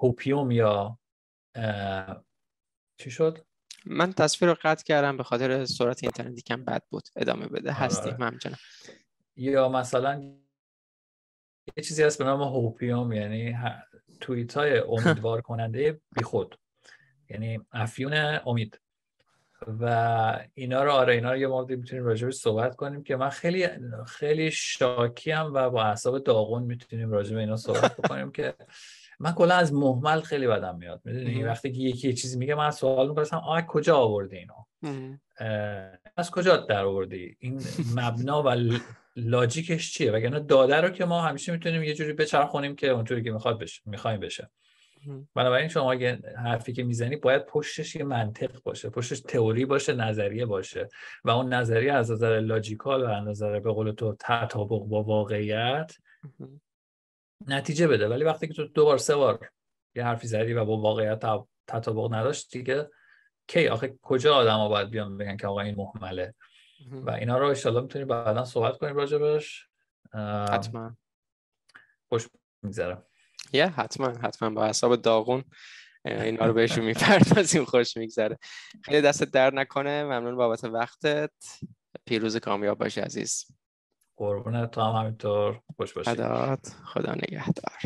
هوپیوم یا چی شد من تصویر رو قطع کردم به خاطر سرعت اینترنتی کم بد بود ادامه بده آره. هستیم همچنان یا مثلا یه چیزی هست به نام هوپیوم یعنی توییت های [laughs] امیدوار کننده بیخود یعنی افیون امید و اینا رو آره اینا رو یه مورد میتونیم راجبش صحبت کنیم که من خیلی خیلی شاکی هم و با حساب داغون میتونیم راجع به اینا صحبت کنیم که من کلا از محمل خیلی بدم میاد میدونی وقتی که یکی یه چیزی میگه من سوال میپرسم آ کجا آوردی اینو از کجا در آوردی این مبنا و لاجیکش چیه وگرنه داده رو که ما همیشه میتونیم یه جوری بچرخونیم که اونطوری که میخواد بشه میخوایم بشه بنابراین شما اگه حرفی که میزنی باید پشتش یه منطق باشه پشتش تئوری باشه نظریه باشه و اون نظریه از نظر لاجیکال و از نظر به قول تو تطابق با واقعیت نتیجه بده ولی وقتی که تو دو بار سه بار یه حرفی زدی و با واقعیت تطابق نداشت دیگه کی آخه کجا آدم ها باید بیان بگن که آقا این محمله و اینا رو اشتالا میتونیم بعدا صحبت کنیم بهش حتما خوش میگذرم یه حتما حتما با حساب داغون اینا رو بهشون میپردازیم خوش میگذره خیلی دستت در نکنه ممنون بابت وقتت پیروز کامیاب باشی عزیز قربونت تو هم همینطور خوش باشید خدا نگهدار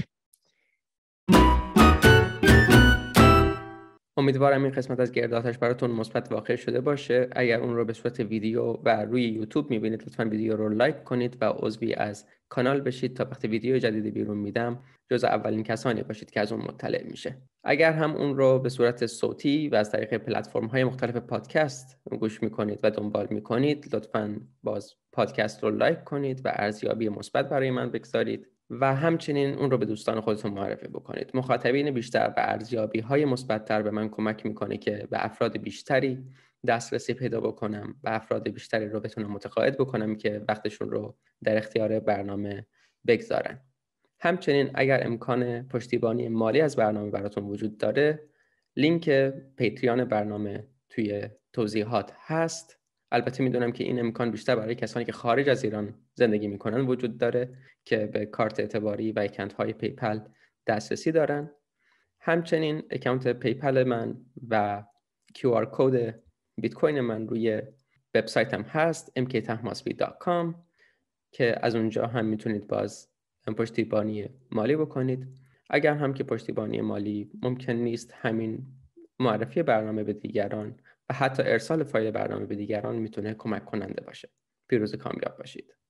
امیدوارم این قسمت از گرداتش براتون مثبت واقع شده باشه اگر اون رو به صورت ویدیو و روی یوتیوب میبینید لطفا ویدیو رو لایک کنید و عضوی از کانال بشید تا وقتی ویدیو جدید بیرون میدم جز اولین کسانی باشید که از اون مطلع میشه اگر هم اون رو به صورت صوتی و از طریق پلتفرم های مختلف پادکست گوش میکنید و دنبال میکنید لطفا باز پادکست رو لایک کنید و ارزیابی مثبت برای من بگذارید و همچنین اون رو به دوستان خودتون معرفی بکنید مخاطبین بیشتر و ارزیابی های مثبتتر به من کمک میکنه که به افراد بیشتری دسترسی پیدا بکنم و افراد بیشتری رو بتونم متقاعد بکنم که وقتشون رو در اختیار برنامه بگذارن همچنین اگر امکان پشتیبانی مالی از برنامه براتون وجود داره لینک پیتریان برنامه توی توضیحات هست البته میدونم که این امکان بیشتر برای کسانی که خارج از ایران زندگی میکنن وجود داره که به کارت اعتباری و اکانت های پیپل دسترسی دارن همچنین اکانت پیپل من و QR کد بیت کوین من روی وبسایتم هست mktahmasbi.com که از اونجا هم میتونید باز پشتیبانی مالی بکنید اگر هم که پشتیبانی مالی ممکن نیست همین معرفی برنامه به دیگران و حتی ارسال فایل برنامه به دیگران میتونه کمک کننده باشه پیروز کامیاب باشید